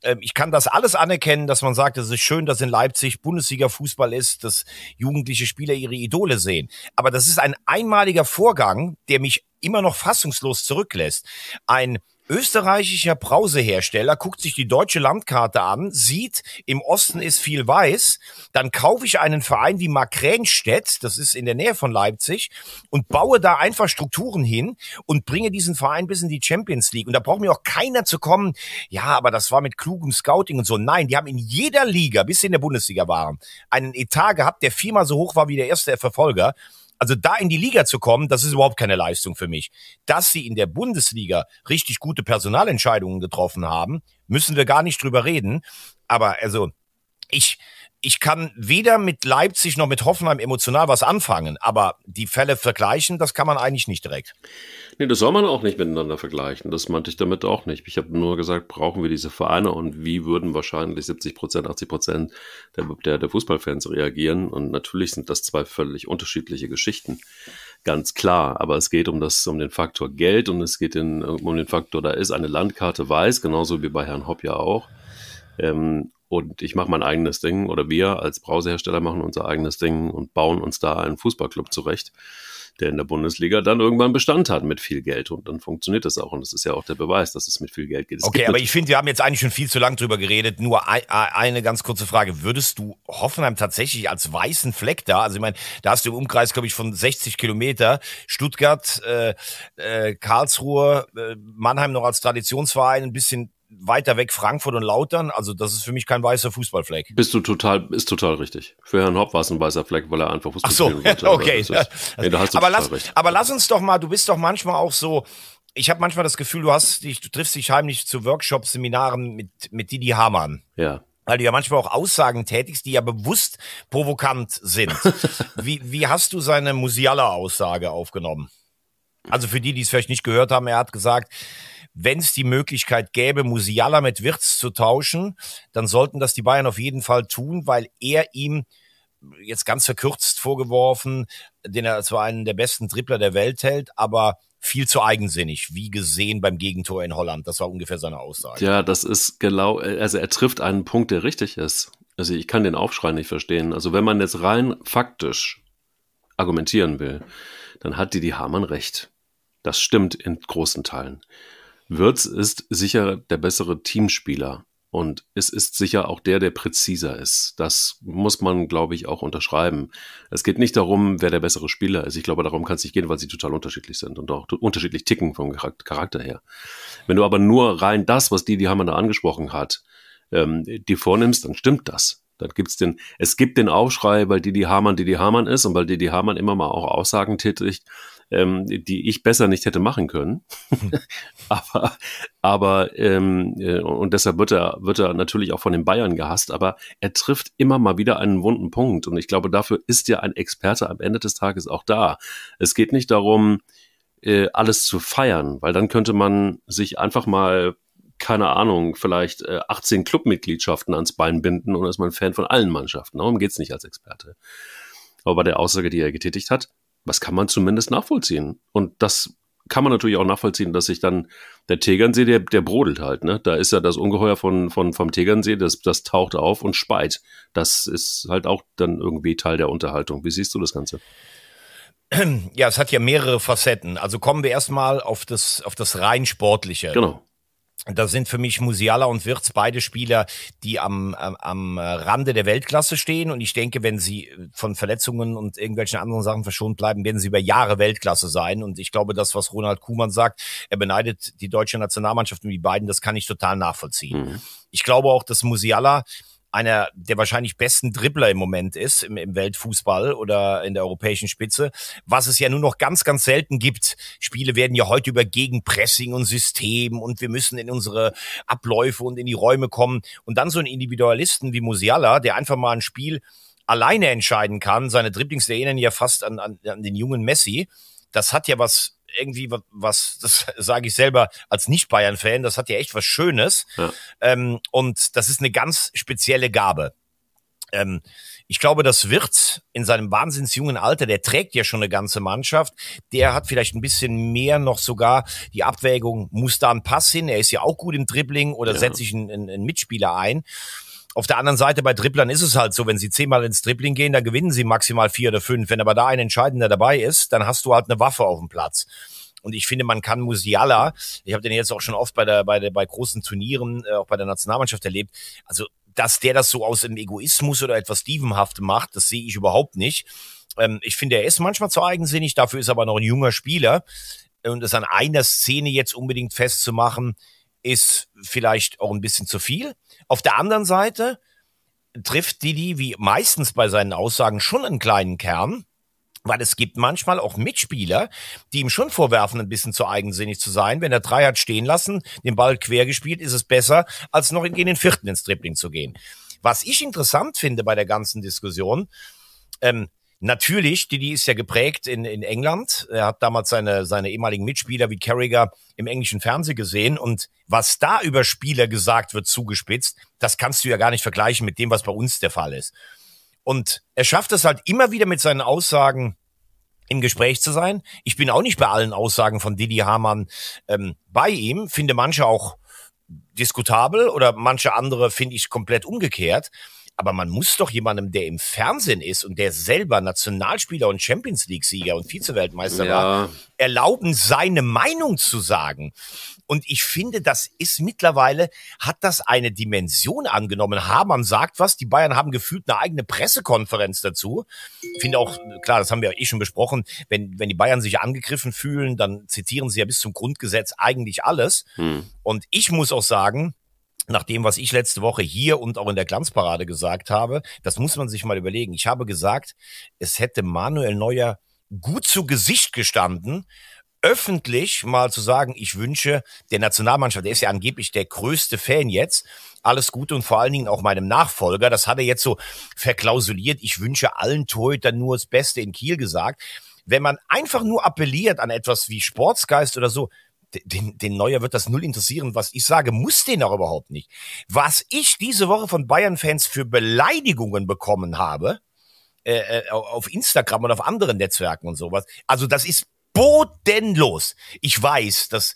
ähm, ich kann das alles anerkennen, dass man sagt, es ist schön, dass in Leipzig Bundesliga-Fußball ist, dass jugendliche Spieler ihre Idole sehen. Aber das ist ein einmaliger Vorgang, der mich immer noch fassungslos zurücklässt. Ein österreichischer Brausehersteller guckt sich die deutsche Landkarte an, sieht, im Osten ist viel weiß, dann kaufe ich einen Verein wie Makränstedt, das ist in der Nähe von Leipzig, und baue da einfach Strukturen hin und bringe diesen Verein bis in die Champions League. Und da braucht mir auch keiner zu kommen, ja, aber das war mit klugem Scouting und so. Nein, die haben in jeder Liga, bis sie in der Bundesliga waren, einen Etat gehabt, der viermal so hoch war wie der erste Verfolger. Also da in die Liga zu kommen, das ist überhaupt keine Leistung für mich. Dass sie in der Bundesliga richtig gute Personalentscheidungen getroffen haben, müssen wir gar nicht drüber reden. Aber also ich, ich kann weder mit Leipzig noch mit Hoffenheim emotional was anfangen, aber die Fälle vergleichen, das kann man eigentlich nicht direkt. Nee, das soll man auch nicht miteinander vergleichen. Das meinte ich damit auch nicht. Ich habe nur gesagt, brauchen wir diese Vereine und wie würden wahrscheinlich 70 Prozent, 80 Prozent der, der, der Fußballfans reagieren? Und natürlich sind das zwei völlig unterschiedliche Geschichten. Ganz klar. Aber es geht um das, um den Faktor Geld und es geht in, um den Faktor, da ist eine Landkarte weiß, genauso wie bei Herrn Hopp ja auch. Ähm, und ich mache mein eigenes Ding oder wir als Brausehersteller machen unser eigenes Ding und bauen uns da einen Fußballclub zurecht, der in der Bundesliga dann irgendwann Bestand hat mit viel Geld und dann funktioniert das auch und das ist ja auch der Beweis, dass es mit viel Geld geht. Es okay, aber ich finde, wir haben jetzt eigentlich schon viel zu lang drüber geredet. Nur eine ganz kurze Frage: Würdest du Hoffenheim tatsächlich als weißen Fleck da? Also ich meine, da hast du im Umkreis glaube ich von 60 Kilometer Stuttgart, äh, äh, Karlsruhe, äh, Mannheim noch als Traditionsverein ein bisschen weiter weg Frankfurt und Lautern. Also das ist für mich kein weißer Fußballfleck. Bist du total, ist total richtig. Für Herrn Hopp war es ein weißer Fleck, weil er einfach Fußball Ach so, okay. Aber, ist, nee, aber lass, recht. aber lass uns doch mal, du bist doch manchmal auch so, ich habe manchmal das Gefühl, du hast dich, du triffst dich heimlich zu Workshops, Seminaren mit, mit Didi Hamann. Ja weil du ja manchmal auch Aussagen tätigst, die ja bewusst provokant sind. wie, wie hast du seine Musiala-Aussage aufgenommen? Also für die, die es vielleicht nicht gehört haben, er hat gesagt, wenn es die Möglichkeit gäbe, Musiala mit Wirtz zu tauschen, dann sollten das die Bayern auf jeden Fall tun, weil er ihm jetzt ganz verkürzt vorgeworfen, den er zwar einen der besten Dribbler der Welt hält, aber viel zu eigensinnig, wie gesehen beim Gegentor in Holland. Das war ungefähr seine Aussage. Ja, das ist genau, also er trifft einen Punkt, der richtig ist. Also ich kann den Aufschrei nicht verstehen. Also wenn man jetzt rein faktisch argumentieren will, dann hat die die Hamann recht. Das stimmt in großen Teilen. Würz ist sicher der bessere Teamspieler. Und es ist sicher auch der, der präziser ist. Das muss man, glaube ich, auch unterschreiben. Es geht nicht darum, wer der bessere Spieler ist. Ich glaube, darum kann es nicht gehen, weil sie total unterschiedlich sind und auch unterschiedlich ticken vom Charakter her. Wenn du aber nur rein das, was die, die Hammer da angesprochen hat, ähm, die vornimmst, dann stimmt das. Dann gibt's den, es gibt den Aufschrei, weil Didi Hamann Didi Hamann ist und weil Didi Hamann immer mal auch Aussagen tätigt, ähm, die ich besser nicht hätte machen können. Hm. aber aber ähm, äh, und deshalb wird er, wird er natürlich auch von den Bayern gehasst, aber er trifft immer mal wieder einen wunden Punkt. Und ich glaube, dafür ist ja ein Experte am Ende des Tages auch da. Es geht nicht darum, äh, alles zu feiern, weil dann könnte man sich einfach mal keine Ahnung, vielleicht 18 äh, Clubmitgliedschaften ans Bein binden und ist man Fan von allen Mannschaften. Darum geht's nicht als Experte. Aber bei der Aussage, die er getätigt hat, was kann man zumindest nachvollziehen. Und das kann man natürlich auch nachvollziehen, dass sich dann der Tegernsee, der, der brodelt halt, ne? Da ist ja das Ungeheuer von, von, vom Tegernsee, das, das taucht auf und speit. Das ist halt auch dann irgendwie Teil der Unterhaltung. Wie siehst du das Ganze? Ja, es hat ja mehrere Facetten. Also kommen wir erstmal auf das, auf das rein sportliche. Genau. Da sind für mich Musiala und Wirtz beide Spieler, die am, am, am Rande der Weltklasse stehen. Und ich denke, wenn sie von Verletzungen und irgendwelchen anderen Sachen verschont bleiben, werden sie über Jahre Weltklasse sein. Und ich glaube, das, was Ronald Kuhmann sagt, er beneidet die deutsche Nationalmannschaft und die beiden, das kann ich total nachvollziehen. Mhm. Ich glaube auch, dass Musiala einer der wahrscheinlich besten Dribbler im Moment ist im, im Weltfußball oder in der europäischen Spitze, was es ja nur noch ganz, ganz selten gibt. Spiele werden ja heute über Gegenpressing und System und wir müssen in unsere Abläufe und in die Räume kommen. Und dann so ein Individualisten wie Musiala, der einfach mal ein Spiel alleine entscheiden kann. Seine Dribblings erinnern ja fast an, an, an den jungen Messi. Das hat ja was irgendwie was, das sage ich selber als Nicht-Bayern-Fan, das hat ja echt was Schönes. Ja. Ähm, und das ist eine ganz spezielle Gabe. Ähm, ich glaube, das wird in seinem wahnsinnsjungen Alter, der trägt ja schon eine ganze Mannschaft, der hat vielleicht ein bisschen mehr noch sogar die Abwägung, muss da ein Pass hin, er ist ja auch gut im Dribbling oder ja. setze ich einen, einen, einen Mitspieler ein. Auf der anderen Seite bei Dribblern ist es halt so, wenn sie zehnmal ins Dribbling gehen, dann gewinnen sie maximal vier oder fünf. Wenn aber da ein Entscheidender dabei ist, dann hast du halt eine Waffe auf dem Platz. Und ich finde, man kann Musiala, ich habe den jetzt auch schon oft bei, der, bei, der, bei großen Turnieren, äh, auch bei der Nationalmannschaft erlebt, also dass der das so aus dem Egoismus oder etwas Dievenhaftem macht, das sehe ich überhaupt nicht. Ähm, ich finde, er ist manchmal zu eigensinnig, dafür ist er aber noch ein junger Spieler. Und das an einer Szene jetzt unbedingt festzumachen, ist vielleicht auch ein bisschen zu viel. Auf der anderen Seite trifft Didi wie meistens bei seinen Aussagen schon einen kleinen Kern. Weil es gibt manchmal auch Mitspieler, die ihm schon vorwerfen, ein bisschen zu eigensinnig zu sein. Wenn er drei hat stehen lassen, den Ball quer gespielt, ist es besser, als noch in den vierten ins Dribbling zu gehen. Was ich interessant finde bei der ganzen Diskussion, ähm, Natürlich, Didi ist ja geprägt in, in England. Er hat damals seine, seine ehemaligen Mitspieler wie Carragher im englischen Fernsehen gesehen. Und was da über Spieler gesagt wird, zugespitzt, das kannst du ja gar nicht vergleichen mit dem, was bei uns der Fall ist. Und er schafft es halt immer wieder mit seinen Aussagen im Gespräch zu sein. Ich bin auch nicht bei allen Aussagen von Didi Hamann ähm, bei ihm, finde manche auch diskutabel oder manche andere finde ich komplett umgekehrt. Aber man muss doch jemandem, der im Fernsehen ist und der selber Nationalspieler und Champions League-Sieger und Vizeweltmeister ja. war, erlauben, seine Meinung zu sagen. Und ich finde, das ist mittlerweile, hat das eine Dimension angenommen. Hamann sagt was, die Bayern haben gefühlt eine eigene Pressekonferenz dazu. Ich finde auch, klar, das haben wir eh schon besprochen, wenn, wenn die Bayern sich angegriffen fühlen, dann zitieren sie ja bis zum Grundgesetz eigentlich alles. Hm. Und ich muss auch sagen, nach dem, was ich letzte Woche hier und auch in der Glanzparade gesagt habe, das muss man sich mal überlegen. Ich habe gesagt, es hätte Manuel Neuer gut zu Gesicht gestanden, öffentlich mal zu sagen, ich wünsche der Nationalmannschaft, der ist ja angeblich der größte Fan jetzt, alles Gute und vor allen Dingen auch meinem Nachfolger. Das hat er jetzt so verklausuliert. Ich wünsche allen Torhütern nur das Beste in Kiel gesagt. Wenn man einfach nur appelliert an etwas wie Sportsgeist oder so, den, den Neuer wird das null interessieren, was ich sage, muss den auch überhaupt nicht. Was ich diese Woche von Bayern-Fans für Beleidigungen bekommen habe, äh, äh auf Instagram und auf anderen Netzwerken und sowas, also das ist bodenlos. Ich weiß, dass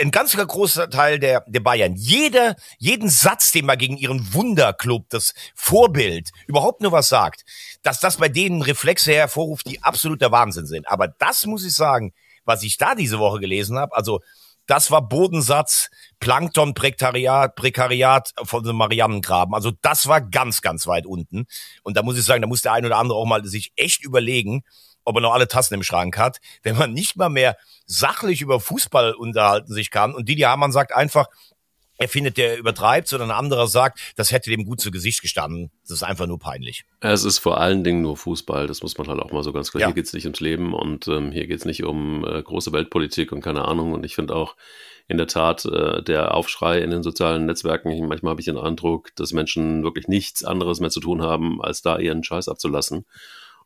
ein ganz großer Teil der, der Bayern, jeder, jeden Satz, den man gegen ihren Wunderclub, das Vorbild, überhaupt nur was sagt, dass das bei denen Reflexe hervorruft, die absoluter Wahnsinn sind. Aber das muss ich sagen, was ich da diese Woche gelesen habe. Also das war Bodensatz, Plankton, Prekariat, Prekariat von dem Mariannengraben. Also das war ganz, ganz weit unten. Und da muss ich sagen, da muss der ein oder andere auch mal sich echt überlegen, ob er noch alle Tassen im Schrank hat, wenn man nicht mal mehr sachlich über Fußball unterhalten sich kann. Und Didi Hamann sagt einfach, er findet, der übertreibt, sondern ein anderer sagt, das hätte dem gut zu Gesicht gestanden. Das ist einfach nur peinlich. Es ist vor allen Dingen nur Fußball, das muss man halt auch mal so ganz klar. Ja. Hier geht es nicht ums Leben und ähm, hier es nicht um äh, große Weltpolitik und keine Ahnung. Und ich finde auch in der Tat äh, der Aufschrei in den sozialen Netzwerken, ich, manchmal habe ich den Eindruck, dass Menschen wirklich nichts anderes mehr zu tun haben, als da ihren Scheiß abzulassen.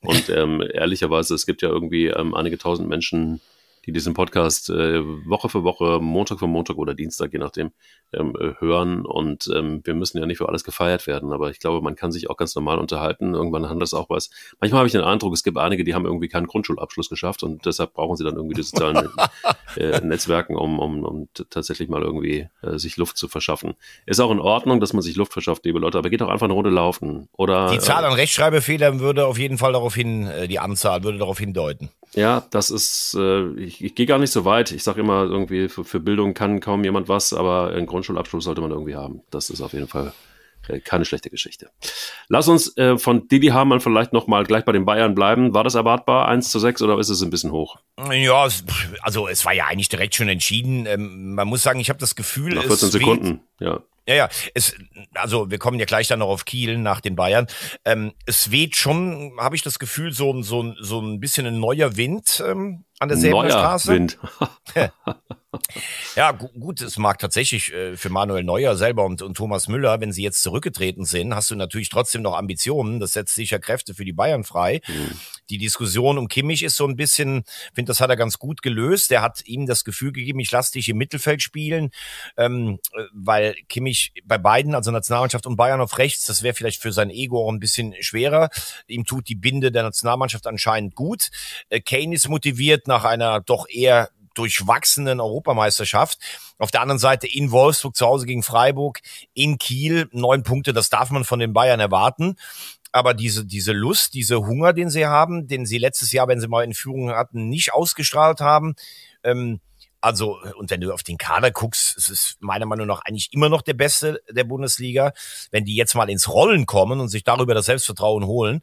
Und ähm, ehrlicherweise, es gibt ja irgendwie ähm, einige tausend Menschen, die diesen Podcast äh, Woche für Woche, Montag für Montag oder Dienstag, je nachdem, ähm, hören. Und ähm, wir müssen ja nicht für alles gefeiert werden, aber ich glaube, man kann sich auch ganz normal unterhalten. Irgendwann handelt es auch was. Manchmal habe ich den Eindruck, es gibt einige, die haben irgendwie keinen Grundschulabschluss geschafft und deshalb brauchen sie dann irgendwie die sozialen äh, Netzwerken, um, um, um tatsächlich mal irgendwie äh, sich Luft zu verschaffen. Ist auch in Ordnung, dass man sich Luft verschafft, liebe Leute, aber geht doch einfach eine Runde laufen. Oder, die Zahl an Rechtschreibfehlern würde auf jeden Fall darauf hin, äh, die Anzahl würde darauf hindeuten. Ja, das ist, ich äh, ich, ich gehe gar nicht so weit. Ich sage immer irgendwie, für, für, Bildung kann kaum jemand was, aber einen Grundschulabschluss sollte man irgendwie haben. Das ist auf jeden Fall äh, keine schlechte Geschichte. Lass uns äh, von Didi Hamann vielleicht nochmal gleich bei den Bayern bleiben. War das erwartbar, 1 zu 6, oder ist es ein bisschen hoch? Ja, also es war ja eigentlich direkt schon entschieden. Ähm, man muss sagen, ich habe das Gefühl... Nach 14 Sekunden, ja ja, ja. Es, also wir kommen ja gleich dann noch auf Kiel nach den Bayern. Ähm, es weht schon, habe ich das Gefühl, so, so, so ein bisschen ein neuer Wind ähm, an derselben Säbener Straße. Neuer Wind. Ja, gut, es mag tatsächlich äh, für Manuel Neuer selber und, und Thomas Müller, wenn sie jetzt zurückgetreten sind, hast du natürlich trotzdem noch Ambitionen. Das setzt sicher Kräfte für die Bayern frei. Mhm. Die Diskussion um Kimmich ist so ein bisschen, finde, das hat er ganz gut gelöst. Er hat ihm das Gefühl gegeben, ich lasse dich im Mittelfeld spielen, ähm, äh, weil Kimmich bei beiden, also Nationalmannschaft und Bayern auf rechts, das wäre vielleicht für sein Ego auch ein bisschen schwerer. Ihm tut die Binde der Nationalmannschaft anscheinend gut. Äh, Kane ist motiviert nach einer doch eher durchwachsenen Europameisterschaft. Auf der anderen Seite in Wolfsburg zu Hause gegen Freiburg, in Kiel neun Punkte, das darf man von den Bayern erwarten. Aber diese, diese Lust, diese Hunger, den sie haben, den sie letztes Jahr, wenn sie mal in Führung hatten, nicht ausgestrahlt haben, ähm, also, und wenn du auf den Kader guckst, es ist meiner Meinung nach eigentlich immer noch der Beste der Bundesliga. Wenn die jetzt mal ins Rollen kommen und sich darüber das Selbstvertrauen holen,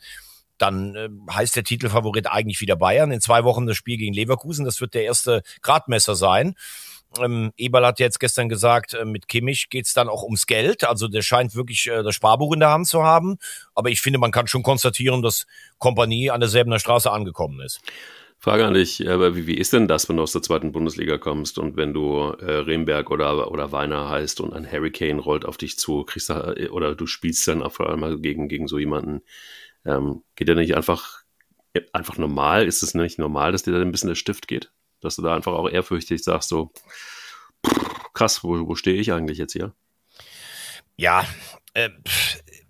dann äh, heißt der Titelfavorit eigentlich wieder Bayern. In zwei Wochen das Spiel gegen Leverkusen, das wird der erste Gradmesser sein. Ähm, Eberl hat jetzt gestern gesagt, äh, mit Kimmich geht's dann auch ums Geld. Also der scheint wirklich äh, das Sparbuch in der Hand zu haben. Aber ich finde, man kann schon konstatieren, dass Kompanie an derselben Straße angekommen ist. Frage an dich, aber äh, wie, wie ist denn das, wenn du aus der zweiten Bundesliga kommst und wenn du äh, Remberg oder, oder Weiner heißt und ein Hurricane rollt auf dich zu, kriegst du, äh, oder du spielst dann auch vor allem gegen, gegen so jemanden, ähm, geht ja nicht einfach, äh, einfach normal? Ist es nicht normal, dass dir da ein bisschen der Stift geht? Dass du da einfach auch ehrfürchtig sagst, so, krass, wo, wo stehe ich eigentlich jetzt hier? Ja, äh,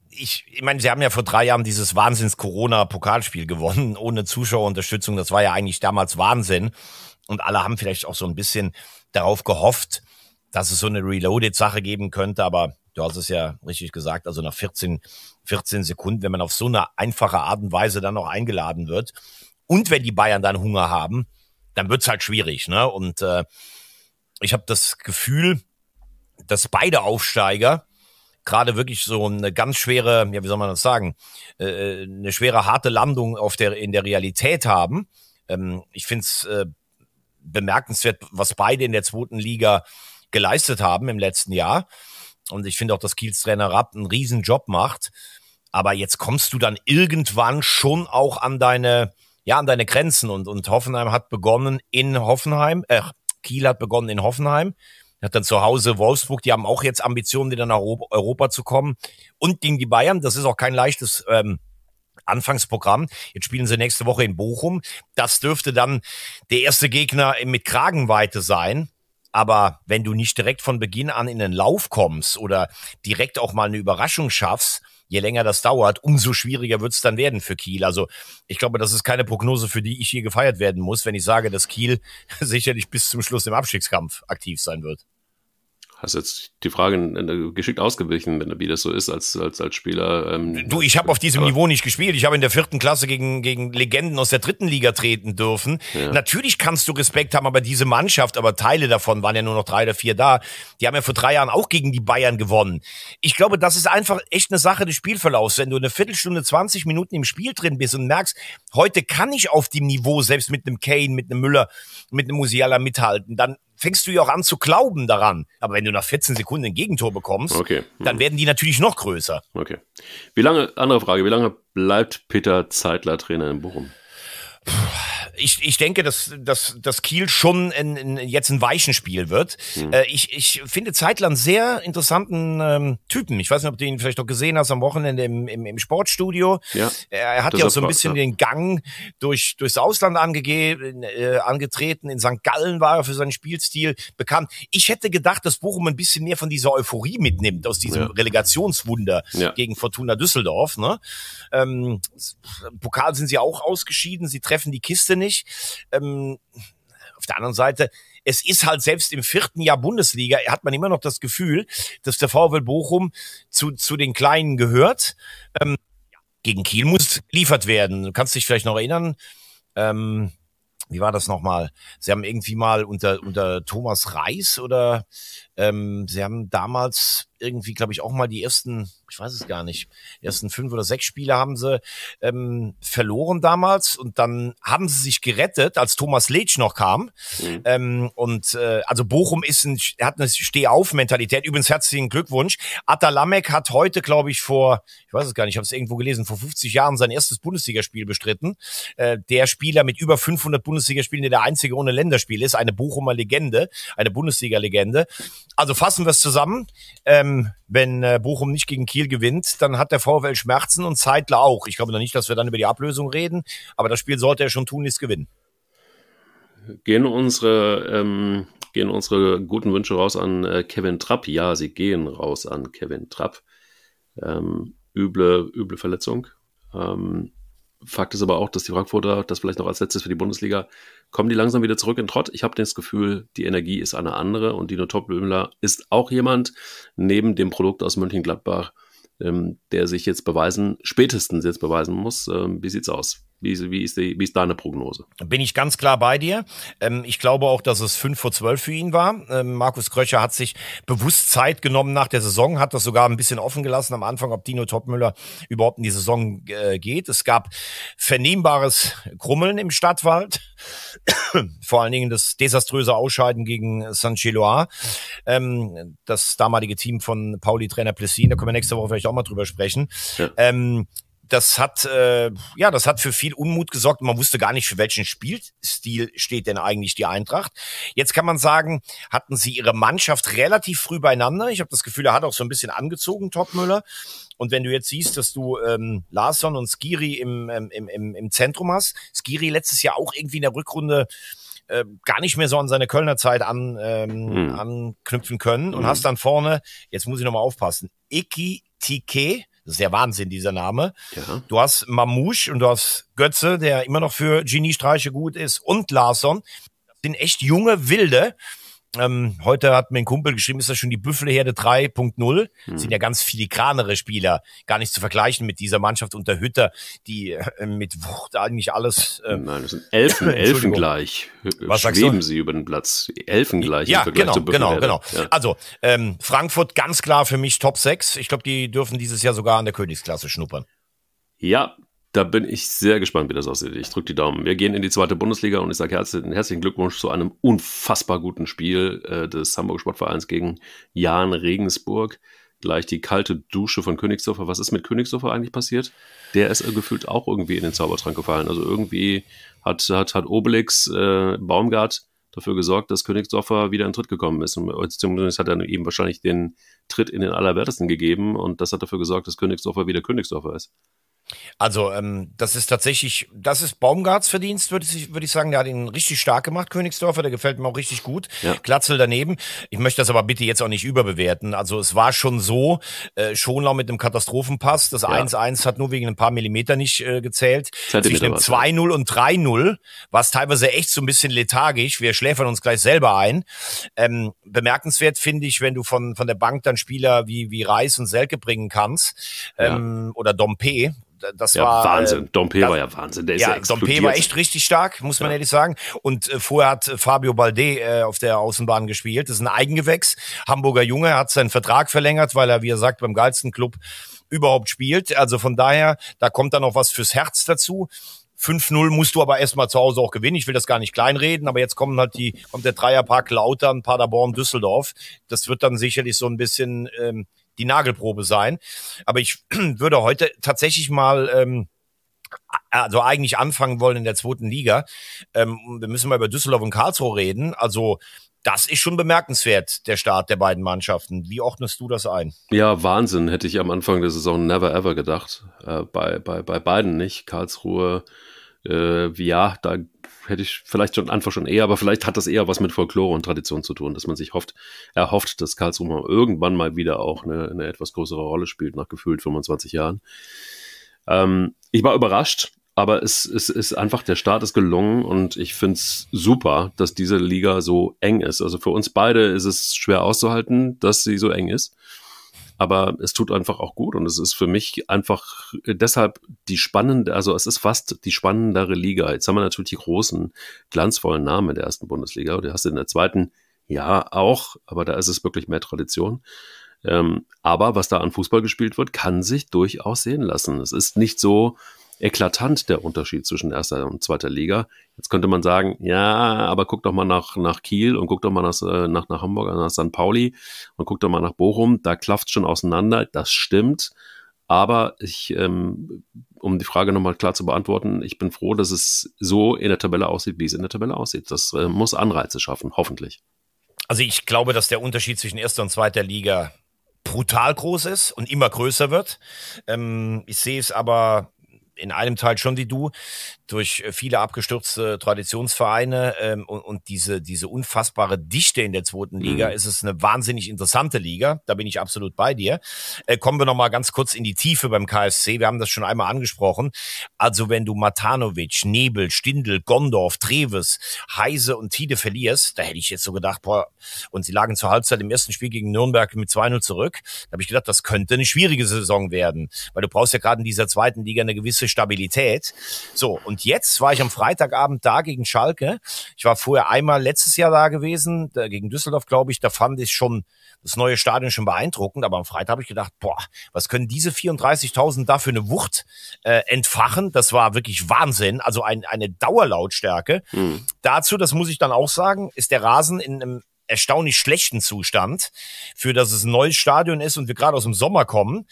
ich, ich meine, sie haben ja vor drei Jahren dieses Wahnsinns-Corona-Pokalspiel gewonnen, ohne Zuschauerunterstützung. Das war ja eigentlich damals Wahnsinn. Und alle haben vielleicht auch so ein bisschen darauf gehofft, dass es so eine Reloaded-Sache geben könnte. Aber du hast es ja richtig gesagt, also nach 14 14 Sekunden, wenn man auf so eine einfache Art und Weise dann noch eingeladen wird. Und wenn die Bayern dann Hunger haben, dann wird's halt schwierig. Ne? Und äh, ich habe das Gefühl, dass beide Aufsteiger gerade wirklich so eine ganz schwere, ja, wie soll man das sagen, äh, eine schwere harte Landung auf der in der Realität haben. Ähm, ich find's äh, bemerkenswert, was beide in der zweiten Liga geleistet haben im letzten Jahr. Und ich finde auch, dass Kiels Trainer Rapp einen riesen Job macht. Aber jetzt kommst du dann irgendwann schon auch an deine, ja, an deine Grenzen und, und Hoffenheim hat begonnen in Hoffenheim, äh, Kiel hat begonnen in Hoffenheim, hat dann zu Hause Wolfsburg, die haben auch jetzt Ambitionen, wieder nach Europa zu kommen und gegen die Bayern, das ist auch kein leichtes, ähm, Anfangsprogramm. Jetzt spielen sie nächste Woche in Bochum. Das dürfte dann der erste Gegner mit Kragenweite sein. Aber wenn du nicht direkt von Beginn an in den Lauf kommst oder direkt auch mal eine Überraschung schaffst, je länger das dauert, umso schwieriger wird es dann werden für Kiel. Also ich glaube, das ist keine Prognose, für die ich hier gefeiert werden muss, wenn ich sage, dass Kiel sicherlich bis zum Schluss im Abstiegskampf aktiv sein wird hast jetzt die Frage äh, geschickt ausgewichen, wenn, wie das so ist als, als, als Spieler. Ähm, du, ich habe auf diesem Niveau nicht gespielt. Ich habe in der vierten Klasse gegen, gegen Legenden aus der dritten Liga treten dürfen. Ja. Natürlich kannst du Respekt haben, aber diese Mannschaft, aber Teile davon waren ja nur noch drei oder vier da, die haben ja vor drei Jahren auch gegen die Bayern gewonnen. Ich glaube, das ist einfach echt eine Sache des Spielverlaufs. Wenn du eine Viertelstunde, 20 Minuten im Spiel drin bist und merkst, heute kann ich auf dem Niveau, selbst mit einem Kane, mit einem Müller, mit einem Musiala mithalten, dann fängst du ja auch an zu glauben daran. Aber wenn du nach 14 Sekunden ein Gegentor bekommst, okay. dann mhm. werden die natürlich noch größer. Okay. Wie lange, andere Frage, wie lange bleibt Peter Zeitler Trainer in Bochum? Puh ich, ich denke, dass, dass, dass Kiel schon in, in, jetzt ein Weichenspiel wird. Mhm. Äh, ich, ich finde Zeitland sehr interessanten ähm, Typen. Ich weiß nicht, ob du ihn vielleicht auch gesehen hast am Wochenende im, im, im Sportstudio. Ja, er hat ja auch so ein bisschen ja. den Gang durch, durchs Ausland angegeben, äh, angetreten. In St. Gallen war er für seinen Spielstil bekannt. Ich hätte gedacht, dass Bochum ein bisschen mehr von dieser Euphorie mitnimmt, aus diesem ja. Relegationswunder ja. gegen Fortuna Düsseldorf. Ne? Ähm, Pokal sind sie auch ausgeschieden, sie treffen die Kiste nicht nicht. Ähm, auf der anderen Seite, es ist halt selbst im vierten Jahr Bundesliga, hat man immer noch das Gefühl, dass der VW Bochum zu, zu den Kleinen gehört. Ähm, gegen Kiel muss geliefert werden. Du kannst dich vielleicht noch erinnern. Ähm, wie war das nochmal? Sie haben irgendwie mal unter, unter Thomas Reis oder ähm, sie haben damals irgendwie, glaube ich, auch mal die ersten, ich weiß es gar nicht, ersten fünf oder sechs Spiele haben sie ähm, verloren damals und dann haben sie sich gerettet, als Thomas Leitsch noch kam. Mhm. Ähm, und äh, also Bochum ist ein, hat eine Stehauf-Mentalität. Übrigens herzlichen Glückwunsch. Atalamek hat heute, glaube ich, vor, ich weiß es gar nicht, ich habe es irgendwo gelesen, vor 50 Jahren sein erstes Bundesligaspiel bestritten. Äh, der Spieler mit über 500 Bundesligaspielen, der der einzige ohne Länderspiel ist, eine Bochumer Legende, eine Bundesliga-Legende. Also fassen wir es zusammen. Ähm, allem, wenn äh, Bochum nicht gegen Kiel gewinnt, dann hat der VfL Schmerzen und Zeitler auch. Ich glaube noch nicht, dass wir dann über die Ablösung reden, aber das Spiel sollte er schon tun, ist gewinnen. Gehen unsere, ähm, gehen unsere guten Wünsche raus an äh, Kevin Trapp? Ja, sie gehen raus an Kevin Trapp. Ähm, üble, üble Verletzung. Ähm, Fakt ist aber auch, dass die Frankfurter, das vielleicht noch als letztes für die Bundesliga, kommen die langsam wieder zurück in Trott. Ich habe das Gefühl, die Energie ist eine andere und Dino Topblümler ist auch jemand neben dem Produkt aus Mönchengladbach, ähm, der sich jetzt beweisen, spätestens jetzt beweisen muss. Ähm, wie sieht's aus? Wie ist, wie, ist die, wie ist deine Prognose? Bin ich ganz klar bei dir. Ähm, ich glaube auch, dass es fünf vor zwölf für ihn war. Ähm, Markus Kröcher hat sich bewusst Zeit genommen nach der Saison, hat das sogar ein bisschen offen gelassen am Anfang, ob Dino Topmüller überhaupt in die Saison äh, geht. Es gab vernehmbares Krummeln im Stadtwald. Vor allen Dingen das desaströse Ausscheiden gegen Saint-Gillois. Ähm, das damalige Team von Pauli-Trainer Plessin, da können wir nächste Woche vielleicht auch mal drüber sprechen. Ja. Ähm, das hat äh, ja, das hat für viel Unmut gesorgt. Man wusste gar nicht, für welchen Spielstil steht denn eigentlich die Eintracht. Jetzt kann man sagen, hatten sie ihre Mannschaft relativ früh beieinander. Ich habe das Gefühl, er hat auch so ein bisschen angezogen, Topmüller. Und wenn du jetzt siehst, dass du ähm, Larsson und Skiri im, ähm, im, im, im Zentrum hast, Skiri letztes Jahr auch irgendwie in der Rückrunde äh, gar nicht mehr so an seine Kölner Zeit an, ähm, mhm. anknüpfen können und mhm. hast dann vorne, jetzt muss ich nochmal aufpassen, Iki Tike, sehr Wahnsinn, dieser Name. Ja. Du hast Mamouche und du hast Götze, der immer noch für Geniestreiche gut ist, und Larsson. Das sind echt junge Wilde. Ähm, heute hat mir ein Kumpel geschrieben, ist das schon die Büffelherde 3.0? Hm. Sind ja ganz filigranere Spieler, gar nicht zu vergleichen mit dieser Mannschaft unter Hütter, die äh, mit Wucht eigentlich alles. Ähm, Nein, das sind Elfen, Elfen gleich. Äh, Was Schweben sie über den Platz. Elfen gleich ja, im Vergleich genau, zur genau, Büffelherde. Genau, genau. Ja. Also ähm, Frankfurt ganz klar für mich Top 6. Ich glaube, die dürfen dieses Jahr sogar an der Königsklasse schnuppern. Ja, da bin ich sehr gespannt, wie das aussieht. Ich drücke die Daumen. Wir gehen in die zweite Bundesliga und ich sage herzlichen, herzlichen Glückwunsch zu einem unfassbar guten Spiel äh, des Hamburger Sportvereins gegen Jan Regensburg. Gleich die kalte Dusche von Königsdorfer. Was ist mit Königsdorfer eigentlich passiert? Der ist äh, gefühlt auch irgendwie in den Zaubertrank gefallen. Also irgendwie hat, hat, hat Obelix äh, Baumgart dafür gesorgt, dass Königsdorfer wieder in den Tritt gekommen ist. Und äh, zumindest hat er ihm wahrscheinlich den Tritt in den Allerwertesten gegeben und das hat dafür gesorgt, dass Königsdorfer wieder Königsdorfer ist. Also, ähm, das ist tatsächlich, das ist Baumgarts Verdienst, würde ich, würd ich sagen. Der hat ihn richtig stark gemacht, Königsdorfer. Der gefällt mir auch richtig gut. Ja. Glatzel daneben. Ich möchte das aber bitte jetzt auch nicht überbewerten. Also, es war schon so, äh, Schonlau mit einem Katastrophenpass. Das 1-1 ja. hat nur wegen ein paar Millimeter nicht äh, gezählt. Zwischen dem 2-0 und 3-0 war es teilweise echt so ein bisschen lethargisch. Wir schläfern uns gleich selber ein. Ähm, bemerkenswert finde ich, wenn du von, von der Bank dann Spieler wie, wie Reis und Selke bringen kannst. Ähm, ja. Oder Dompe das ja, war Wahnsinn. Äh, Dompe war ja Wahnsinn. Der ist ja, ja Dompe war echt richtig stark, muss man ja. ehrlich sagen. Und äh, vorher hat äh, Fabio Balde äh, auf der Außenbahn gespielt. Das ist ein Eigengewächs. Hamburger Junge hat seinen Vertrag verlängert, weil er, wie er sagt, beim geilsten Club überhaupt spielt. Also von daher, da kommt dann noch was fürs Herz dazu. 5-0 musst du aber erstmal zu Hause auch gewinnen. Ich will das gar nicht kleinreden, aber jetzt kommen halt die, kommt der Dreierpark Lautern, Paderborn, Düsseldorf. Das wird dann sicherlich so ein bisschen ähm, die Nagelprobe sein. Aber ich würde heute tatsächlich mal ähm, also eigentlich anfangen wollen in der zweiten Liga. Ähm, wir müssen mal über Düsseldorf und Karlsruhe reden. Also das ist schon bemerkenswert, der Start der beiden Mannschaften. Wie ordnest du das ein? Ja, Wahnsinn, hätte ich am Anfang der Saison never ever gedacht. Äh, bei, bei, bei beiden nicht. Karlsruhe, äh, ja, da hätte ich vielleicht schon Anfang schon eher, aber vielleicht hat das eher was mit Folklore und Tradition zu tun, dass man sich hofft, erhofft, dass Karlsruhe irgendwann mal wieder auch eine, eine, etwas größere Rolle spielt, nach gefühlt 25 Jahren. Ähm, ich war überrascht, aber es, es ist einfach, der Start ist gelungen und ich finde es super, dass diese Liga so eng ist. Also für uns beide ist es schwer auszuhalten, dass sie so eng ist aber es tut einfach auch gut und es ist für mich einfach äh, deshalb die spannende, also es ist fast die spannendere Liga. Jetzt haben wir natürlich die großen, glanzvollen Namen der ersten Bundesliga. Du hast in der zweiten, ja, auch, aber da ist es wirklich mehr Tradition. Ähm, aber was da an Fußball gespielt wird, kann sich durchaus sehen lassen. Es ist nicht so, eklatant der Unterschied zwischen erster und zweiter Liga. Jetzt könnte man sagen, ja, aber guck doch mal nach, nach Kiel und guck doch mal nach, äh, nach, nach Hamburg, nach St. Pauli und guck doch mal nach Bochum. Da klafft schon auseinander. Das stimmt. Aber ich, ähm, um die Frage nochmal klar zu beantworten, ich bin froh, dass es so in der Tabelle aussieht, wie es in der Tabelle aussieht. Das äh, muss Anreize schaffen, hoffentlich. Also ich glaube, dass der Unterschied zwischen erster und zweiter Liga brutal groß ist und immer größer wird. Ähm, ich sehe es aber in einem Teil schon wie du, durch äh, viele abgestürzte Traditionsvereine ähm, und, und diese, diese unfassbare Dichte in der zweiten Liga mhm. ist es eine wahnsinnig interessante Liga. Da bin ich absolut bei dir. Äh, kommen wir nochmal ganz kurz in die Tiefe beim KSC. Wir haben das schon einmal angesprochen. Also wenn du Matanovic, Nebel, Stindel, Gondorf, Treves, Heise und Tide verlierst, da hätte ich jetzt so gedacht, boah, und sie lagen zur Halbzeit im ersten Spiel gegen Nürnberg mit 2-0 zurück. Da habe ich gedacht, das könnte eine schwierige Saison werden, weil du brauchst ja gerade in dieser zweiten Liga eine gewisse Stabilität. So, und und jetzt war ich am Freitagabend da gegen Schalke. Ich war vorher einmal letztes Jahr da gewesen, da gegen Düsseldorf, glaube ich. Da fand ich schon das neue Stadion schon beeindruckend. Aber am Freitag habe ich gedacht, boah, was können diese 34.000 da für eine Wucht äh, entfachen? Das war wirklich Wahnsinn. Also ein, eine Dauerlautstärke. Mhm. Dazu, das muss ich dann auch sagen, ist der Rasen in einem erstaunlich schlechten Zustand, für das es ein neues Stadion ist und wir gerade aus dem Sommer kommen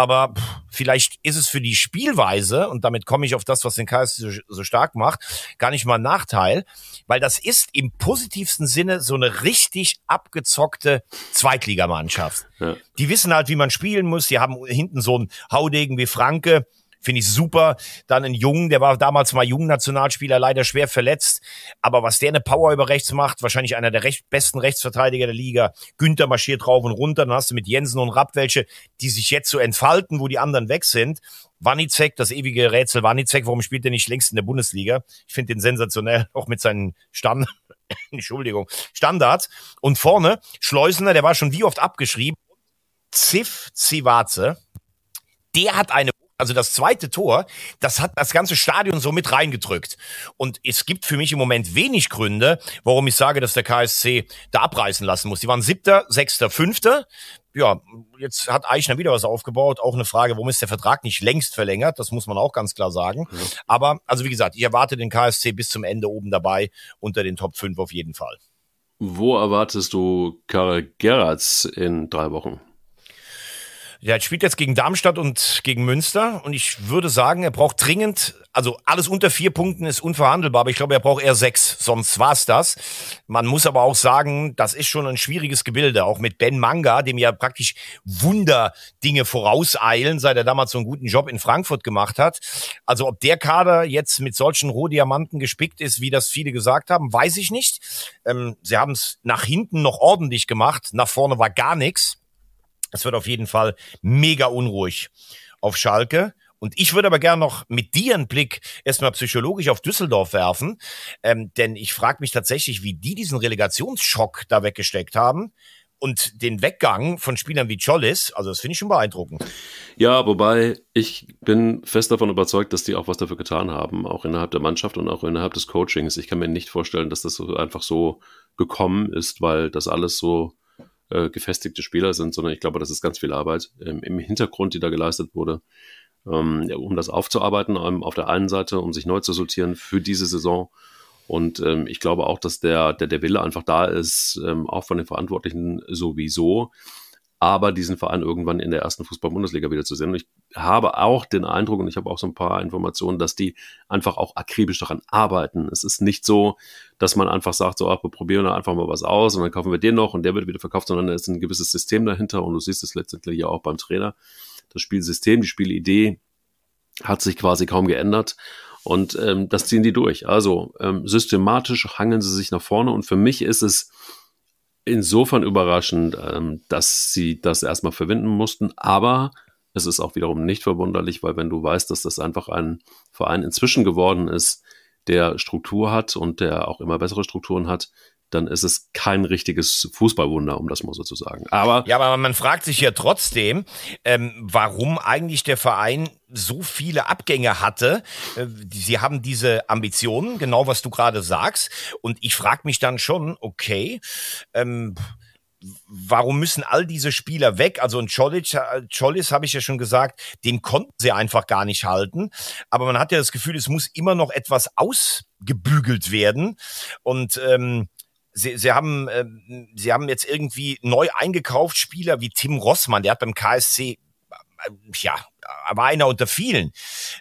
aber pff, vielleicht ist es für die Spielweise, und damit komme ich auf das, was den KSC so, so, stark macht, gar nicht mal ein Nachteil, weil das ist im positivsten Sinne so eine richtig abgezockte Zweitligamannschaft. Ja. Die wissen halt, wie man spielen muss, die haben hinten so einen Haudegen wie Franke, Finde ich super. Dann ein Jung, der war damals mal Jungnationalspieler, leider schwer verletzt. Aber was der eine Power über rechts macht, wahrscheinlich einer der recht, besten Rechtsverteidiger der Liga. Günther marschiert rauf und runter. Dann hast du mit Jensen und Rapp welche, die sich jetzt so entfalten, wo die anderen weg sind. Wanizek, das ewige Rätsel Wanizek, warum spielt er nicht längst in der Bundesliga? Ich finde den sensationell, auch mit seinen Stand Entschuldigung, Standards. Und vorne Schleusener, der war schon wie oft abgeschrieben. Ziff Zivaze, der hat eine also das zweite Tor, das hat das ganze Stadion so mit reingedrückt. Und es gibt für mich im Moment wenig Gründe, warum ich sage, dass der KSC da abreißen lassen muss. Die waren siebter, sechster, fünfter. Ja, jetzt hat Eichner wieder was aufgebaut. Auch eine Frage, warum ist der Vertrag nicht längst verlängert? Das muss man auch ganz klar sagen. Aber, also wie gesagt, ich erwarte den KSC bis zum Ende oben dabei, unter den Top 5 auf jeden Fall. Wo erwartest du Karl Gerrards in drei Wochen? Ja, er spielt jetzt gegen Darmstadt und gegen Münster und ich würde sagen, er braucht dringend, also alles unter vier Punkten ist unverhandelbar, aber ich glaube, er braucht eher sechs, sonst war's das. Man muss aber auch sagen, das ist schon ein schwieriges Gebilde, auch mit Ben Manga, dem ja praktisch Wunderdinge vorauseilen, seit er damals so einen guten Job in Frankfurt gemacht hat. Also ob der Kader jetzt mit solchen Rohdiamanten gespickt ist, wie das viele gesagt haben, weiß ich nicht. Ähm, sie haben es nach hinten noch ordentlich gemacht, nach vorne war gar nichts. Es wird auf jeden Fall mega unruhig auf Schalke. Und ich würde aber gerne noch mit dir einen Blick erstmal psychologisch auf Düsseldorf werfen, ähm, denn ich frage mich tatsächlich, wie die diesen Relegationsschock da weggesteckt haben und den Weggang von Spielern wie Chollis, also das finde ich schon beeindruckend. Ja, wobei ich bin fest davon überzeugt, dass die auch was dafür getan haben, auch innerhalb der Mannschaft und auch innerhalb des Coachings. Ich kann mir nicht vorstellen, dass das so einfach so gekommen ist, weil das alles so äh, gefestigte Spieler sind, sondern ich glaube, das ist ganz viel Arbeit ähm, im Hintergrund, die da geleistet wurde, ähm, um das aufzuarbeiten, ähm, auf der einen Seite, um sich neu zu sortieren für diese Saison. Und ähm, ich glaube auch, dass der, der, der Wille einfach da ist, ähm, auch von den Verantwortlichen sowieso, aber diesen Verein irgendwann in der ersten Fußball-Bundesliga wieder zu sehen. Und ich habe auch den Eindruck und ich habe auch so ein paar Informationen, dass die einfach auch akribisch daran arbeiten. Es ist nicht so, dass man einfach sagt, so, ach, wir probieren einfach mal was aus und dann kaufen wir den noch und der wird wieder verkauft, sondern da ist ein gewisses System dahinter und du siehst es letztendlich ja auch beim Trainer. Das Spielsystem, die Spielidee hat sich quasi kaum geändert. Und ähm, das ziehen die durch. Also ähm, systematisch hangeln sie sich nach vorne. Und für mich ist es insofern überraschend, ähm, dass sie das erstmal verwenden mussten. Aber es ist auch wiederum nicht verwunderlich, weil wenn du weißt, dass das einfach ein Verein inzwischen geworden ist, der Struktur hat und der auch immer bessere Strukturen hat, dann ist es kein richtiges Fußballwunder, um das mal so zu sagen. Aber ja, aber man fragt sich ja trotzdem, ähm, warum eigentlich der Verein so viele Abgänge hatte. Äh, sie haben diese Ambitionen, genau was du gerade sagst. Und ich frage mich dann schon, okay, ähm, warum müssen all diese Spieler weg? Also und Cholis, äh, Cholis habe ich ja schon gesagt, den konnten sie einfach gar nicht halten. Aber man hat ja das Gefühl, es muss immer noch etwas ausgebügelt werden. Und ähm, Sie, sie, haben, äh, sie haben jetzt irgendwie neu eingekauft Spieler wie Tim Rossmann, der hat beim KSC, äh, ja, war einer unter vielen.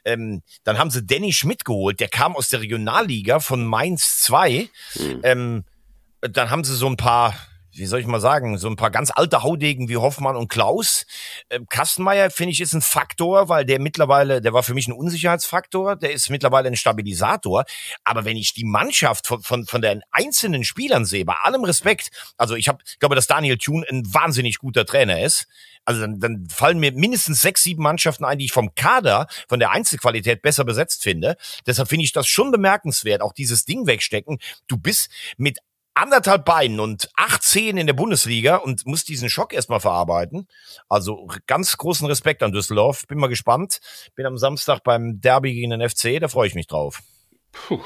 Ähm, dann haben sie Danny Schmidt geholt, der kam aus der Regionalliga von Mainz 2. Mhm. Ähm, dann haben sie so ein paar wie soll ich mal sagen, so ein paar ganz alte Haudegen wie Hoffmann und Klaus. Äh, Kastenmeier, finde ich, ist ein Faktor, weil der mittlerweile, der war für mich ein Unsicherheitsfaktor, der ist mittlerweile ein Stabilisator. Aber wenn ich die Mannschaft von, von, von den einzelnen Spielern sehe, bei allem Respekt, also ich, hab, glaube, dass Daniel Thune ein wahnsinnig guter Trainer ist. Also dann, dann fallen mir mindestens sechs, sieben Mannschaften ein, die ich vom Kader, von der Einzelqualität besser besetzt finde. Deshalb finde ich das schon bemerkenswert, auch dieses Ding wegstecken. Du bist mit anderthalb Beinen und acht Zehen in der Bundesliga und muss diesen Schock erstmal verarbeiten. Also ganz großen Respekt an Düsseldorf. Bin mal gespannt. Bin am Samstag beim Derby gegen den FC, da freue ich mich drauf. Puh.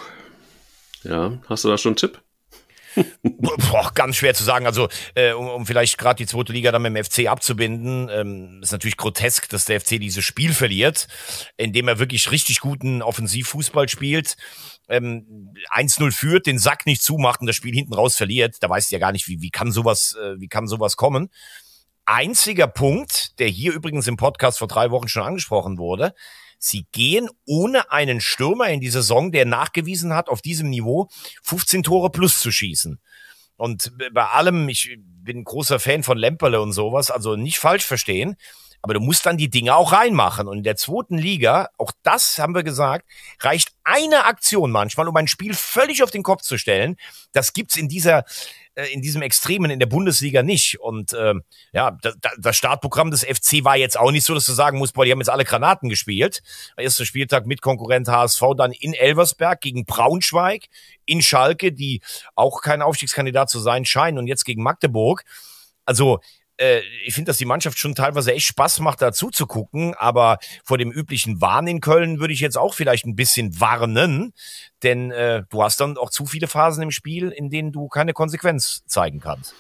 Ja, hast du da schon einen Tipp? Boah, ganz schwer zu sagen. Also, äh, um, um vielleicht gerade die zweite Liga dann mit dem FC abzubinden, ähm, ist natürlich grotesk, dass der FC dieses Spiel verliert, indem er wirklich richtig guten Offensivfußball spielt, ähm, 1-0 führt, den Sack nicht zumacht und das Spiel hinten raus verliert. Da weißt du ja gar nicht, wie, wie kann sowas, äh, wie kann sowas kommen. Einziger Punkt, der hier übrigens im Podcast vor drei Wochen schon angesprochen wurde, Sie gehen ohne einen Stürmer in die Saison, der nachgewiesen hat, auf diesem Niveau 15 Tore plus zu schießen. Und bei allem, ich bin großer Fan von Lemperle und sowas, also nicht falsch verstehen, aber du musst dann die Dinge auch reinmachen. Und in der zweiten Liga, auch das haben wir gesagt, reicht eine Aktion manchmal, um ein Spiel völlig auf den Kopf zu stellen. Das gibt's in dieser äh, in diesem Extremen in der Bundesliga nicht. Und äh, ja, da, das Startprogramm des FC war jetzt auch nicht so, dass du sagen musst, boah, die haben jetzt alle Granaten gespielt. Erster Spieltag mit Konkurrent HSV, dann in Elversberg gegen Braunschweig, in Schalke, die auch kein Aufstiegskandidat zu sein scheinen und jetzt gegen Magdeburg. Also äh, ich finde, dass die Mannschaft schon teilweise echt Spaß macht, dazu zu gucken. Aber vor dem üblichen Wahn in Köln würde ich jetzt auch vielleicht ein bisschen warnen, denn äh, du hast dann auch zu viele Phasen im Spiel, in denen du keine Konsequenz zeigen kannst.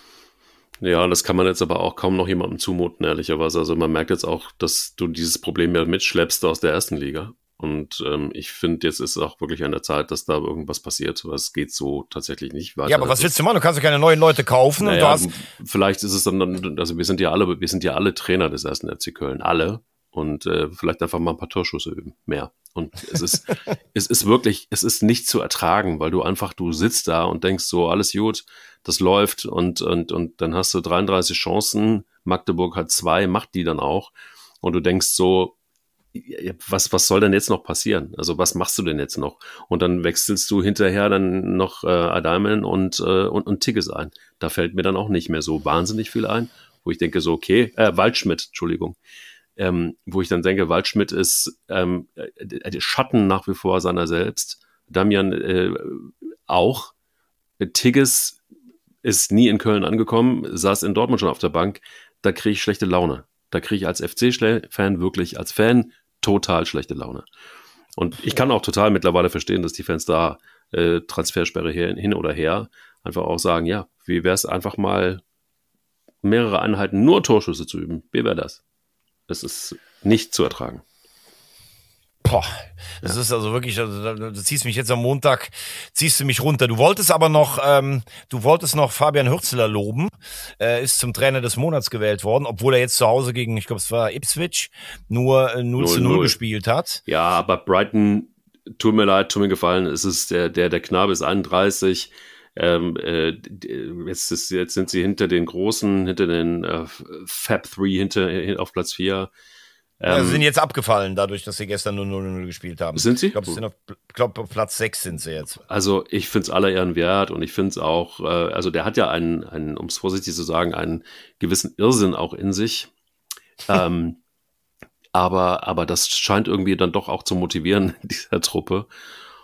Ja, das kann man jetzt aber auch kaum noch jemandem zumuten, ehrlicherweise. Also man merkt jetzt auch, dass du dieses Problem ja mitschleppst aus der ersten Liga. Und ähm, ich finde, jetzt ist auch wirklich an der Zeit, dass da irgendwas passiert, weil geht so tatsächlich nicht weiter. Ja, aber was willst du machen? Du kannst ja keine neuen Leute kaufen. Naja, hast... vielleicht ist es dann, also wir sind ja alle, wir sind ja alle Trainer des ersten FC Köln, alle. Und äh, vielleicht einfach mal ein paar Torschüsse üben, mehr. Und es ist, es ist wirklich, es ist nicht zu ertragen, weil du einfach, du sitzt da und denkst so, alles gut, das läuft und, und, und dann hast du 33 Chancen. Magdeburg hat zwei, macht die dann auch. Und du denkst so, was, was soll denn jetzt noch passieren? Also was machst du denn jetzt noch? Und dann wechselst du hinterher dann noch äh, Adamen und, äh, und, und Tigges ein. Da fällt mir dann auch nicht mehr so wahnsinnig viel ein, wo ich denke so, okay, äh, Waldschmidt, Entschuldigung. Ähm, wo ich dann denke, Waldschmidt ist ähm, äh, Schatten nach wie vor seiner selbst. Damian äh, auch. Tigges ist nie in Köln angekommen, saß in Dortmund schon auf der Bank. Da kriege ich schlechte Laune. Da kriege ich als FC-Fan wirklich, als Fan total schlechte Laune. Und ich kann auch total mittlerweile verstehen, dass die Fans da äh, Transfersperre her, hin oder her einfach auch sagen, ja, wie wäre es einfach mal mehrere Einheiten nur Torschüsse zu üben? Wie wäre das? Es ist nicht zu ertragen. Boah, das ja. ist also wirklich, also, du ziehst mich jetzt am Montag, ziehst du mich runter. Du wolltest aber noch, ähm, du wolltest noch Fabian Hürzeler loben, äh, ist zum Trainer des Monats gewählt worden, obwohl er jetzt zu Hause gegen, ich glaube, es war Ipswich, nur äh, 0, zu 0, 0 gespielt hat. Ja, aber Brighton, tut mir leid, tut mir gefallen, es ist der, der, der Knabe ist 31. Ähm, äh, äh, jetzt, ist, jetzt sind sie hinter den Großen, hinter den äh, Fab 3, hinter, auf Platz 4. Also ähm, sie sind jetzt abgefallen, dadurch, dass sie gestern nur 0-0 gespielt haben. Sind sie? Ich glaube, cool. glaub, auf Platz 6 sind sie jetzt. Also, ich finde es aller Ehren wert und ich finde es auch, äh, also der hat ja einen, einen, um es vorsichtig zu sagen, einen gewissen Irrsinn auch in sich. ähm, aber, aber das scheint irgendwie dann doch auch zu motivieren, dieser Truppe.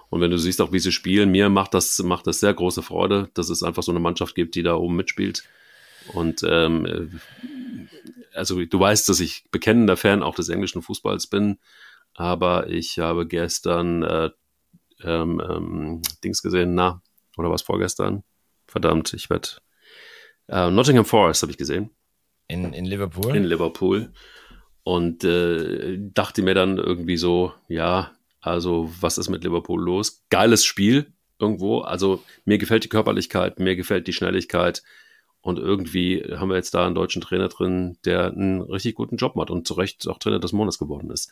Und wenn du siehst, auch wie sie spielen, mir macht das, macht das sehr große Freude, dass es einfach so eine Mannschaft gibt, die da oben mitspielt. Und ähm, also du weißt, dass ich bekennender Fan auch des englischen Fußballs bin, aber ich habe gestern äh, ähm, ähm, Dings gesehen, na, oder was vorgestern? Verdammt, ich werde. Äh, Nottingham Forest habe ich gesehen. In, in Liverpool? In Liverpool. Und äh, dachte mir dann irgendwie so, ja, also was ist mit Liverpool los? Geiles Spiel irgendwo. Also mir gefällt die Körperlichkeit, mir gefällt die Schnelligkeit, und irgendwie haben wir jetzt da einen deutschen Trainer drin, der einen richtig guten Job macht und zu Recht auch Trainer des Monats geworden ist.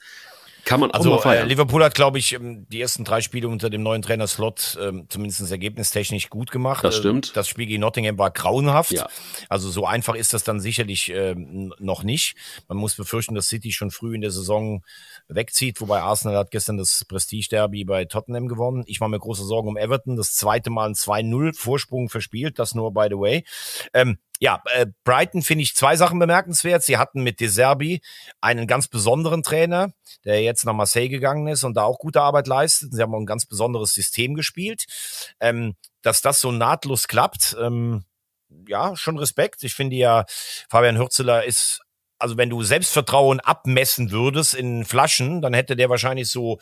Kann man also, Äh, Liverpool hat, glaube ich, ähm, die ersten drei Spiele unter dem neuen Trainer Slot äh, zumindest ergebnistechnisch gut gemacht. Das äh, stimmt. Das Spiel gegen Nottingham war grauenhaft. Ja. Also so einfach ist das dann sicherlich äh, noch nicht. Man muss befürchten, dass City schon früh in der Saison wegzieht, wobei Arsenal hat gestern das Prestige-Derby bei Tottenham gewonnen. Ich mache mir große Sorgen um Everton. Das zweite Mal ein 2-0 Vorsprung verspielt, das nur by the way. Ähm, ja, äh, Brighton finde ich zwei Sachen bemerkenswert. Sie hatten mit De Serbi einen ganz besonderen Trainer, der jetzt nach Marseille gegangen ist und da auch gute Arbeit leistet. Sie haben auch ein ganz besonderes System gespielt. Ähm, dass das so nahtlos klappt, ähm, ja, schon Respekt. Ich finde ja, Fabian Hürzeler ist also wenn du Selbstvertrauen abmessen würdest in Flaschen, dann hätte der wahrscheinlich so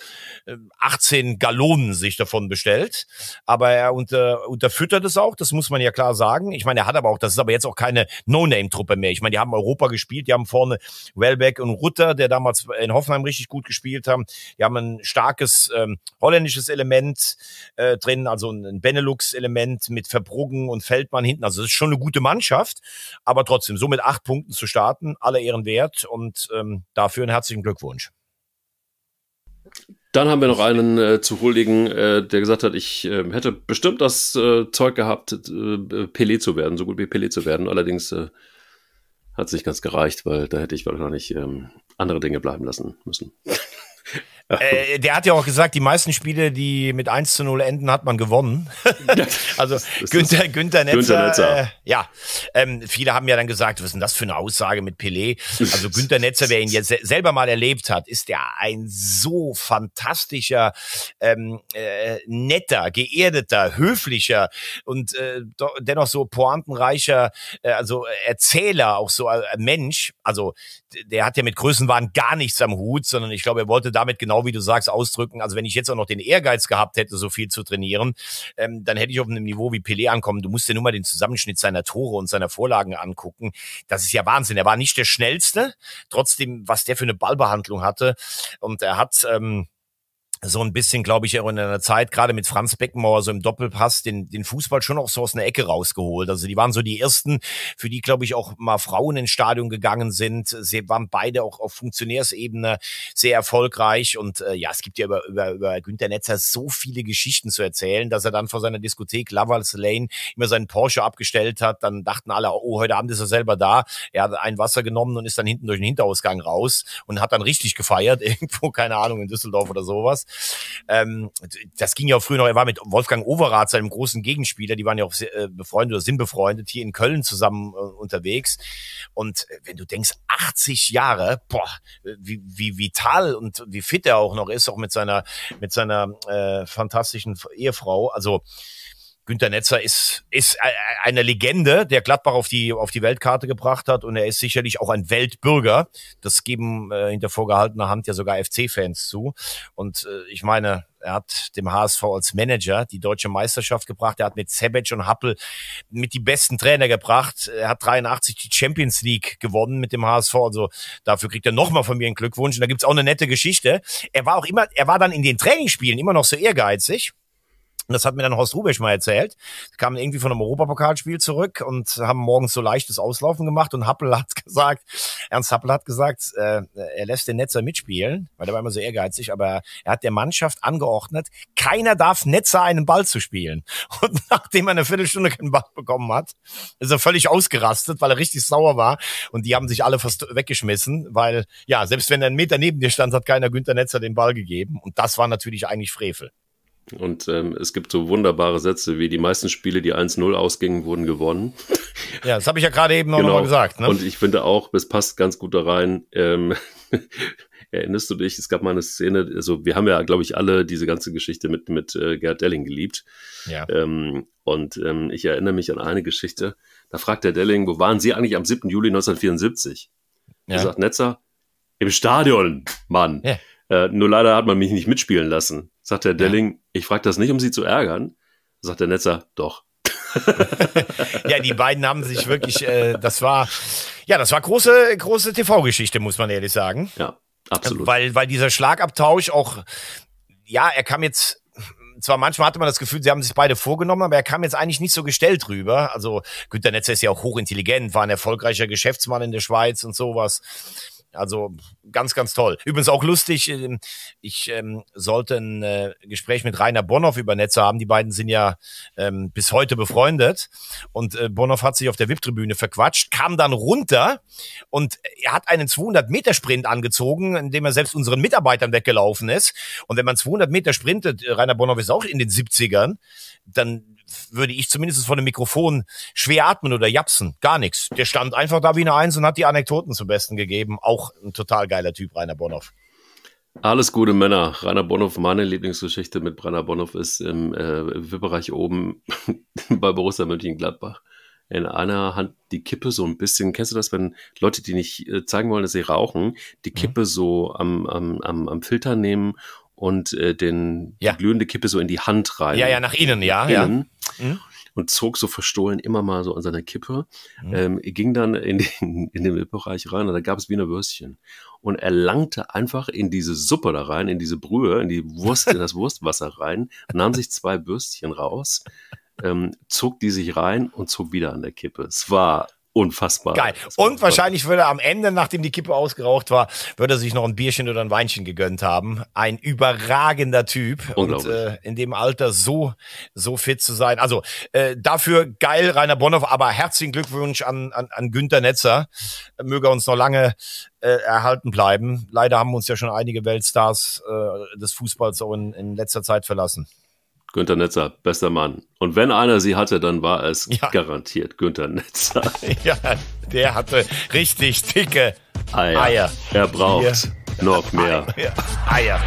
18 äh, Gallonen sich davon bestellt. Aber er unter, unterfüttert es auch, das muss man ja klar sagen. Ich meine, er hat aber auch, das ist aber jetzt auch keine No-Name-Truppe mehr. Ich meine, die haben Europa gespielt, die haben vorne Welbeck und Rutter, der damals in Hoffenheim richtig gut gespielt haben. Die haben ein starkes ähm, holländisches Element äh, drin, also ein Benelux-Element mit Verbruggen und Feldmann hinten. Also das ist schon eine gute Mannschaft, aber trotzdem, so mit acht Punkten zu starten, alle ihren Wert und ähm, dafür einen herzlichen Glückwunsch. Dann haben wir noch einen äh, zu huldigen, äh, der gesagt hat, ich äh, hätte bestimmt das äh, Zeug gehabt, äh, äh, Pelé zu werden, so gut wie Pelé zu werden. Allerdings äh, hat es nicht ganz gereicht, weil da hätte ich wahrscheinlich ähm, andere Dinge bleiben lassen müssen. Äh, der hat ja auch gesagt, die meisten Spiele, die mit 1 zu 0 enden, hat man gewonnen. also Günther, Günther Netzer. Günther Netzer. Äh, ja, ähm, viele haben ja dann gesagt, was ist denn das für eine Aussage mit Pelé? Also Günther Netzer, wer ihn jetzt selber mal erlebt hat, ist ja ein so fantastischer, ähm, äh, netter, geerdeter, höflicher und äh, dennoch so pointenreicher, äh, also Erzähler, auch so äh, Mensch. Also der hat ja mit Größenwahn gar nichts am Hut, sondern ich glaube, er wollte damit genau genau wie du sagst, ausdrücken. Also wenn ich jetzt auch noch den Ehrgeiz gehabt hätte, so viel zu trainieren, ähm, dann hätte ich auf einem Niveau wie Pelé ankommen. Du musst dir nur mal den Zusammenschnitt seiner Tore und seiner Vorlagen angucken. Das ist ja Wahnsinn. Er war nicht der schnellste, trotzdem, was der für eine Ballbehandlung hatte. Und er hat ähm, so ein bisschen, glaube ich, auch in einer Zeit, gerade mit Franz Beckenmauer, so im Doppelpass, den, den Fußball schon auch so aus einer Ecke rausgeholt. Also die waren so die ersten, für die, glaube ich, auch mal Frauen ins Stadion gegangen sind. Sie waren beide auch auf Funktionärsebene sehr erfolgreich. Und äh, ja, es gibt ja über, über, über Günter Netzer so viele Geschichten zu erzählen, dass er dann vor seiner Diskothek Lovers Lane immer seinen Porsche abgestellt hat. Dann dachten alle, oh, heute Abend ist er selber da. Er hat ein Wasser genommen und ist dann hinten durch den Hinterausgang raus und hat dann richtig gefeiert, irgendwo, keine Ahnung, in Düsseldorf oder sowas. Ähm, das ging ja auch früher noch, er war mit Wolfgang Overath, seinem großen Gegenspieler, die waren ja auch äh, befreundet oder sind befreundet, hier in Köln zusammen äh, unterwegs. Und äh, wenn du denkst, 80 Jahre, boah, wie, wie vital und wie fit er auch noch ist, auch mit seiner, mit seiner äh, fantastischen Ehefrau. Also Günter Netzer ist, ist äh, äh, eine Legende, der Gladbach auf die, auf die Weltkarte gebracht hat und er ist sicherlich auch ein Weltbürger. Das geben äh, hinter vorgehaltener Hand ja sogar FC-Fans zu. Und äh, ich meine, er hat dem HSV als Manager die deutsche Meisterschaft gebracht. Er hat mit Sebec und Happel mit die besten Trainer gebracht. Er hat 83 die Champions League gewonnen mit dem HSV. Also dafür kriegt er nochmal von mir einen Glückwunsch. Und da gibt's auch eine nette Geschichte. Er war auch immer, er war dann in den Trainingsspielen immer noch so ehrgeizig und das hat mir dann Horst Rubesch mal erzählt. Kamen irgendwie von einem Europapokalspiel zurück und haben morgens so leichtes Auslaufen gemacht und Happel hat gesagt, Ernst Happel hat gesagt, äh, er lässt den Netzer mitspielen, weil er war immer so ehrgeizig, aber er hat der Mannschaft angeordnet, keiner darf Netzer einen Ball zu spielen. Und nachdem er eine Viertelstunde keinen Ball bekommen hat, ist er völlig ausgerastet, weil er richtig sauer war und die haben sich alle fast weggeschmissen, weil ja, selbst wenn er einen Meter neben dir stand, hat keiner Günther Netzer den Ball gegeben und das war natürlich eigentlich Frevel. Und ähm, es gibt so wunderbare Sätze wie die meisten Spiele, die 1-0 ausgingen, wurden gewonnen. Ja, das habe ich ja gerade eben genau. nochmal gesagt. Ne? Und ich finde auch, es passt ganz gut da rein. Ähm, erinnerst du dich, es gab mal eine Szene, also wir haben ja, glaube ich, alle diese ganze Geschichte mit, mit äh, Gerd Delling geliebt. Ja. Ähm, und ähm, ich erinnere mich an eine Geschichte, da fragt der Delling, wo waren Sie eigentlich am 7. Juli 1974? Ja. Er sagt, Netzer, im Stadion, Mann. Ja. Äh, nur leider hat man mich nicht mitspielen lassen. Sagt der Delling, ja. ich frage das nicht, um sie zu ärgern. Sagt der Netzer, doch. ja, die beiden haben sich wirklich, äh, das war, ja, das war große, große TV-Geschichte, muss man ehrlich sagen. Ja, absolut. Weil, weil dieser Schlagabtausch auch, ja, er kam jetzt, zwar manchmal hatte man das Gefühl, sie haben sich beide vorgenommen, aber er kam jetzt eigentlich nicht so gestellt rüber. Also Günter Netzer ist ja auch hochintelligent, war ein erfolgreicher Geschäftsmann in der Schweiz und sowas. Also ganz, ganz toll. Übrigens auch lustig, ähm, ich ähm, sollte ein äh, Gespräch mit Rainer Bonhoff über Netze haben. Die beiden sind ja ähm, bis heute befreundet. Und äh, Bonhoff hat sich auf der VIP-Tribüne verquatscht, kam dann runter und er hat einen 200-Meter-Sprint angezogen, indem er selbst unseren Mitarbeitern weggelaufen ist. Und wenn man 200 Meter sprintet, äh, Rainer Bonhoff ist auch in den 70ern, dann würde ich zumindest von dem Mikrofon schwer atmen oder japsen. Gar nichts. Der stand einfach da wie eine Eins und hat die Anekdoten zum Besten gegeben. Auch ein total geiler Typ, Rainer Bonhoff. Alles gute Männer. Rainer Bonhoff, meine Lieblingsgeschichte mit Rainer Bonhoff ist im äh, Wipperreich oben bei Borussia Mönchengladbach. In einer Hand die Kippe so ein bisschen. Kennst du das, wenn Leute, die nicht äh, zeigen wollen, dass sie rauchen, die mhm. Kippe mhm. so am, am, am, am Filter nehmen und äh, den ja. die glühende Kippe so in die Hand rein. Ja, ja, nach innen, ja. Innen. ja. Mhm und zog so verstohlen immer mal so an seiner Kippe, mhm. ähm, ging dann in den, in den Bereich rein und da gab es Wiener Würstchen. Und er langte einfach in diese Suppe da rein, in diese Brühe, in die Wurst, in das Wurstwasser rein, nahm sich zwei Bürstchen raus, ähm, zog die sich rein und zog wieder an der Kippe. Es war unfassbar. Geil. Und wahrscheinlich würde er am Ende, nachdem die Kippe ausgeraucht war, würde er sich noch ein Bierchen oder ein Weinchen gegönnt haben. Ein überragender Typ. Und äh, in dem Alter so, so fit zu sein. Also äh, dafür geil, Rainer Bonhoff, aber herzlichen Glückwunsch an, an, an Günter Netzer. Möge er uns noch lange äh, erhalten bleiben. Leider haben uns ja schon einige Weltstars äh, des Fußballs auch in, in letzter Zeit verlassen. Günter Netzer, bester Mann. Und wenn einer sie hatte, dann war es ja. garantiert Günter Netzer. ja, der hatte richtig dicke Eier. Eier. Er braucht Bier. noch mehr Eier. Eier.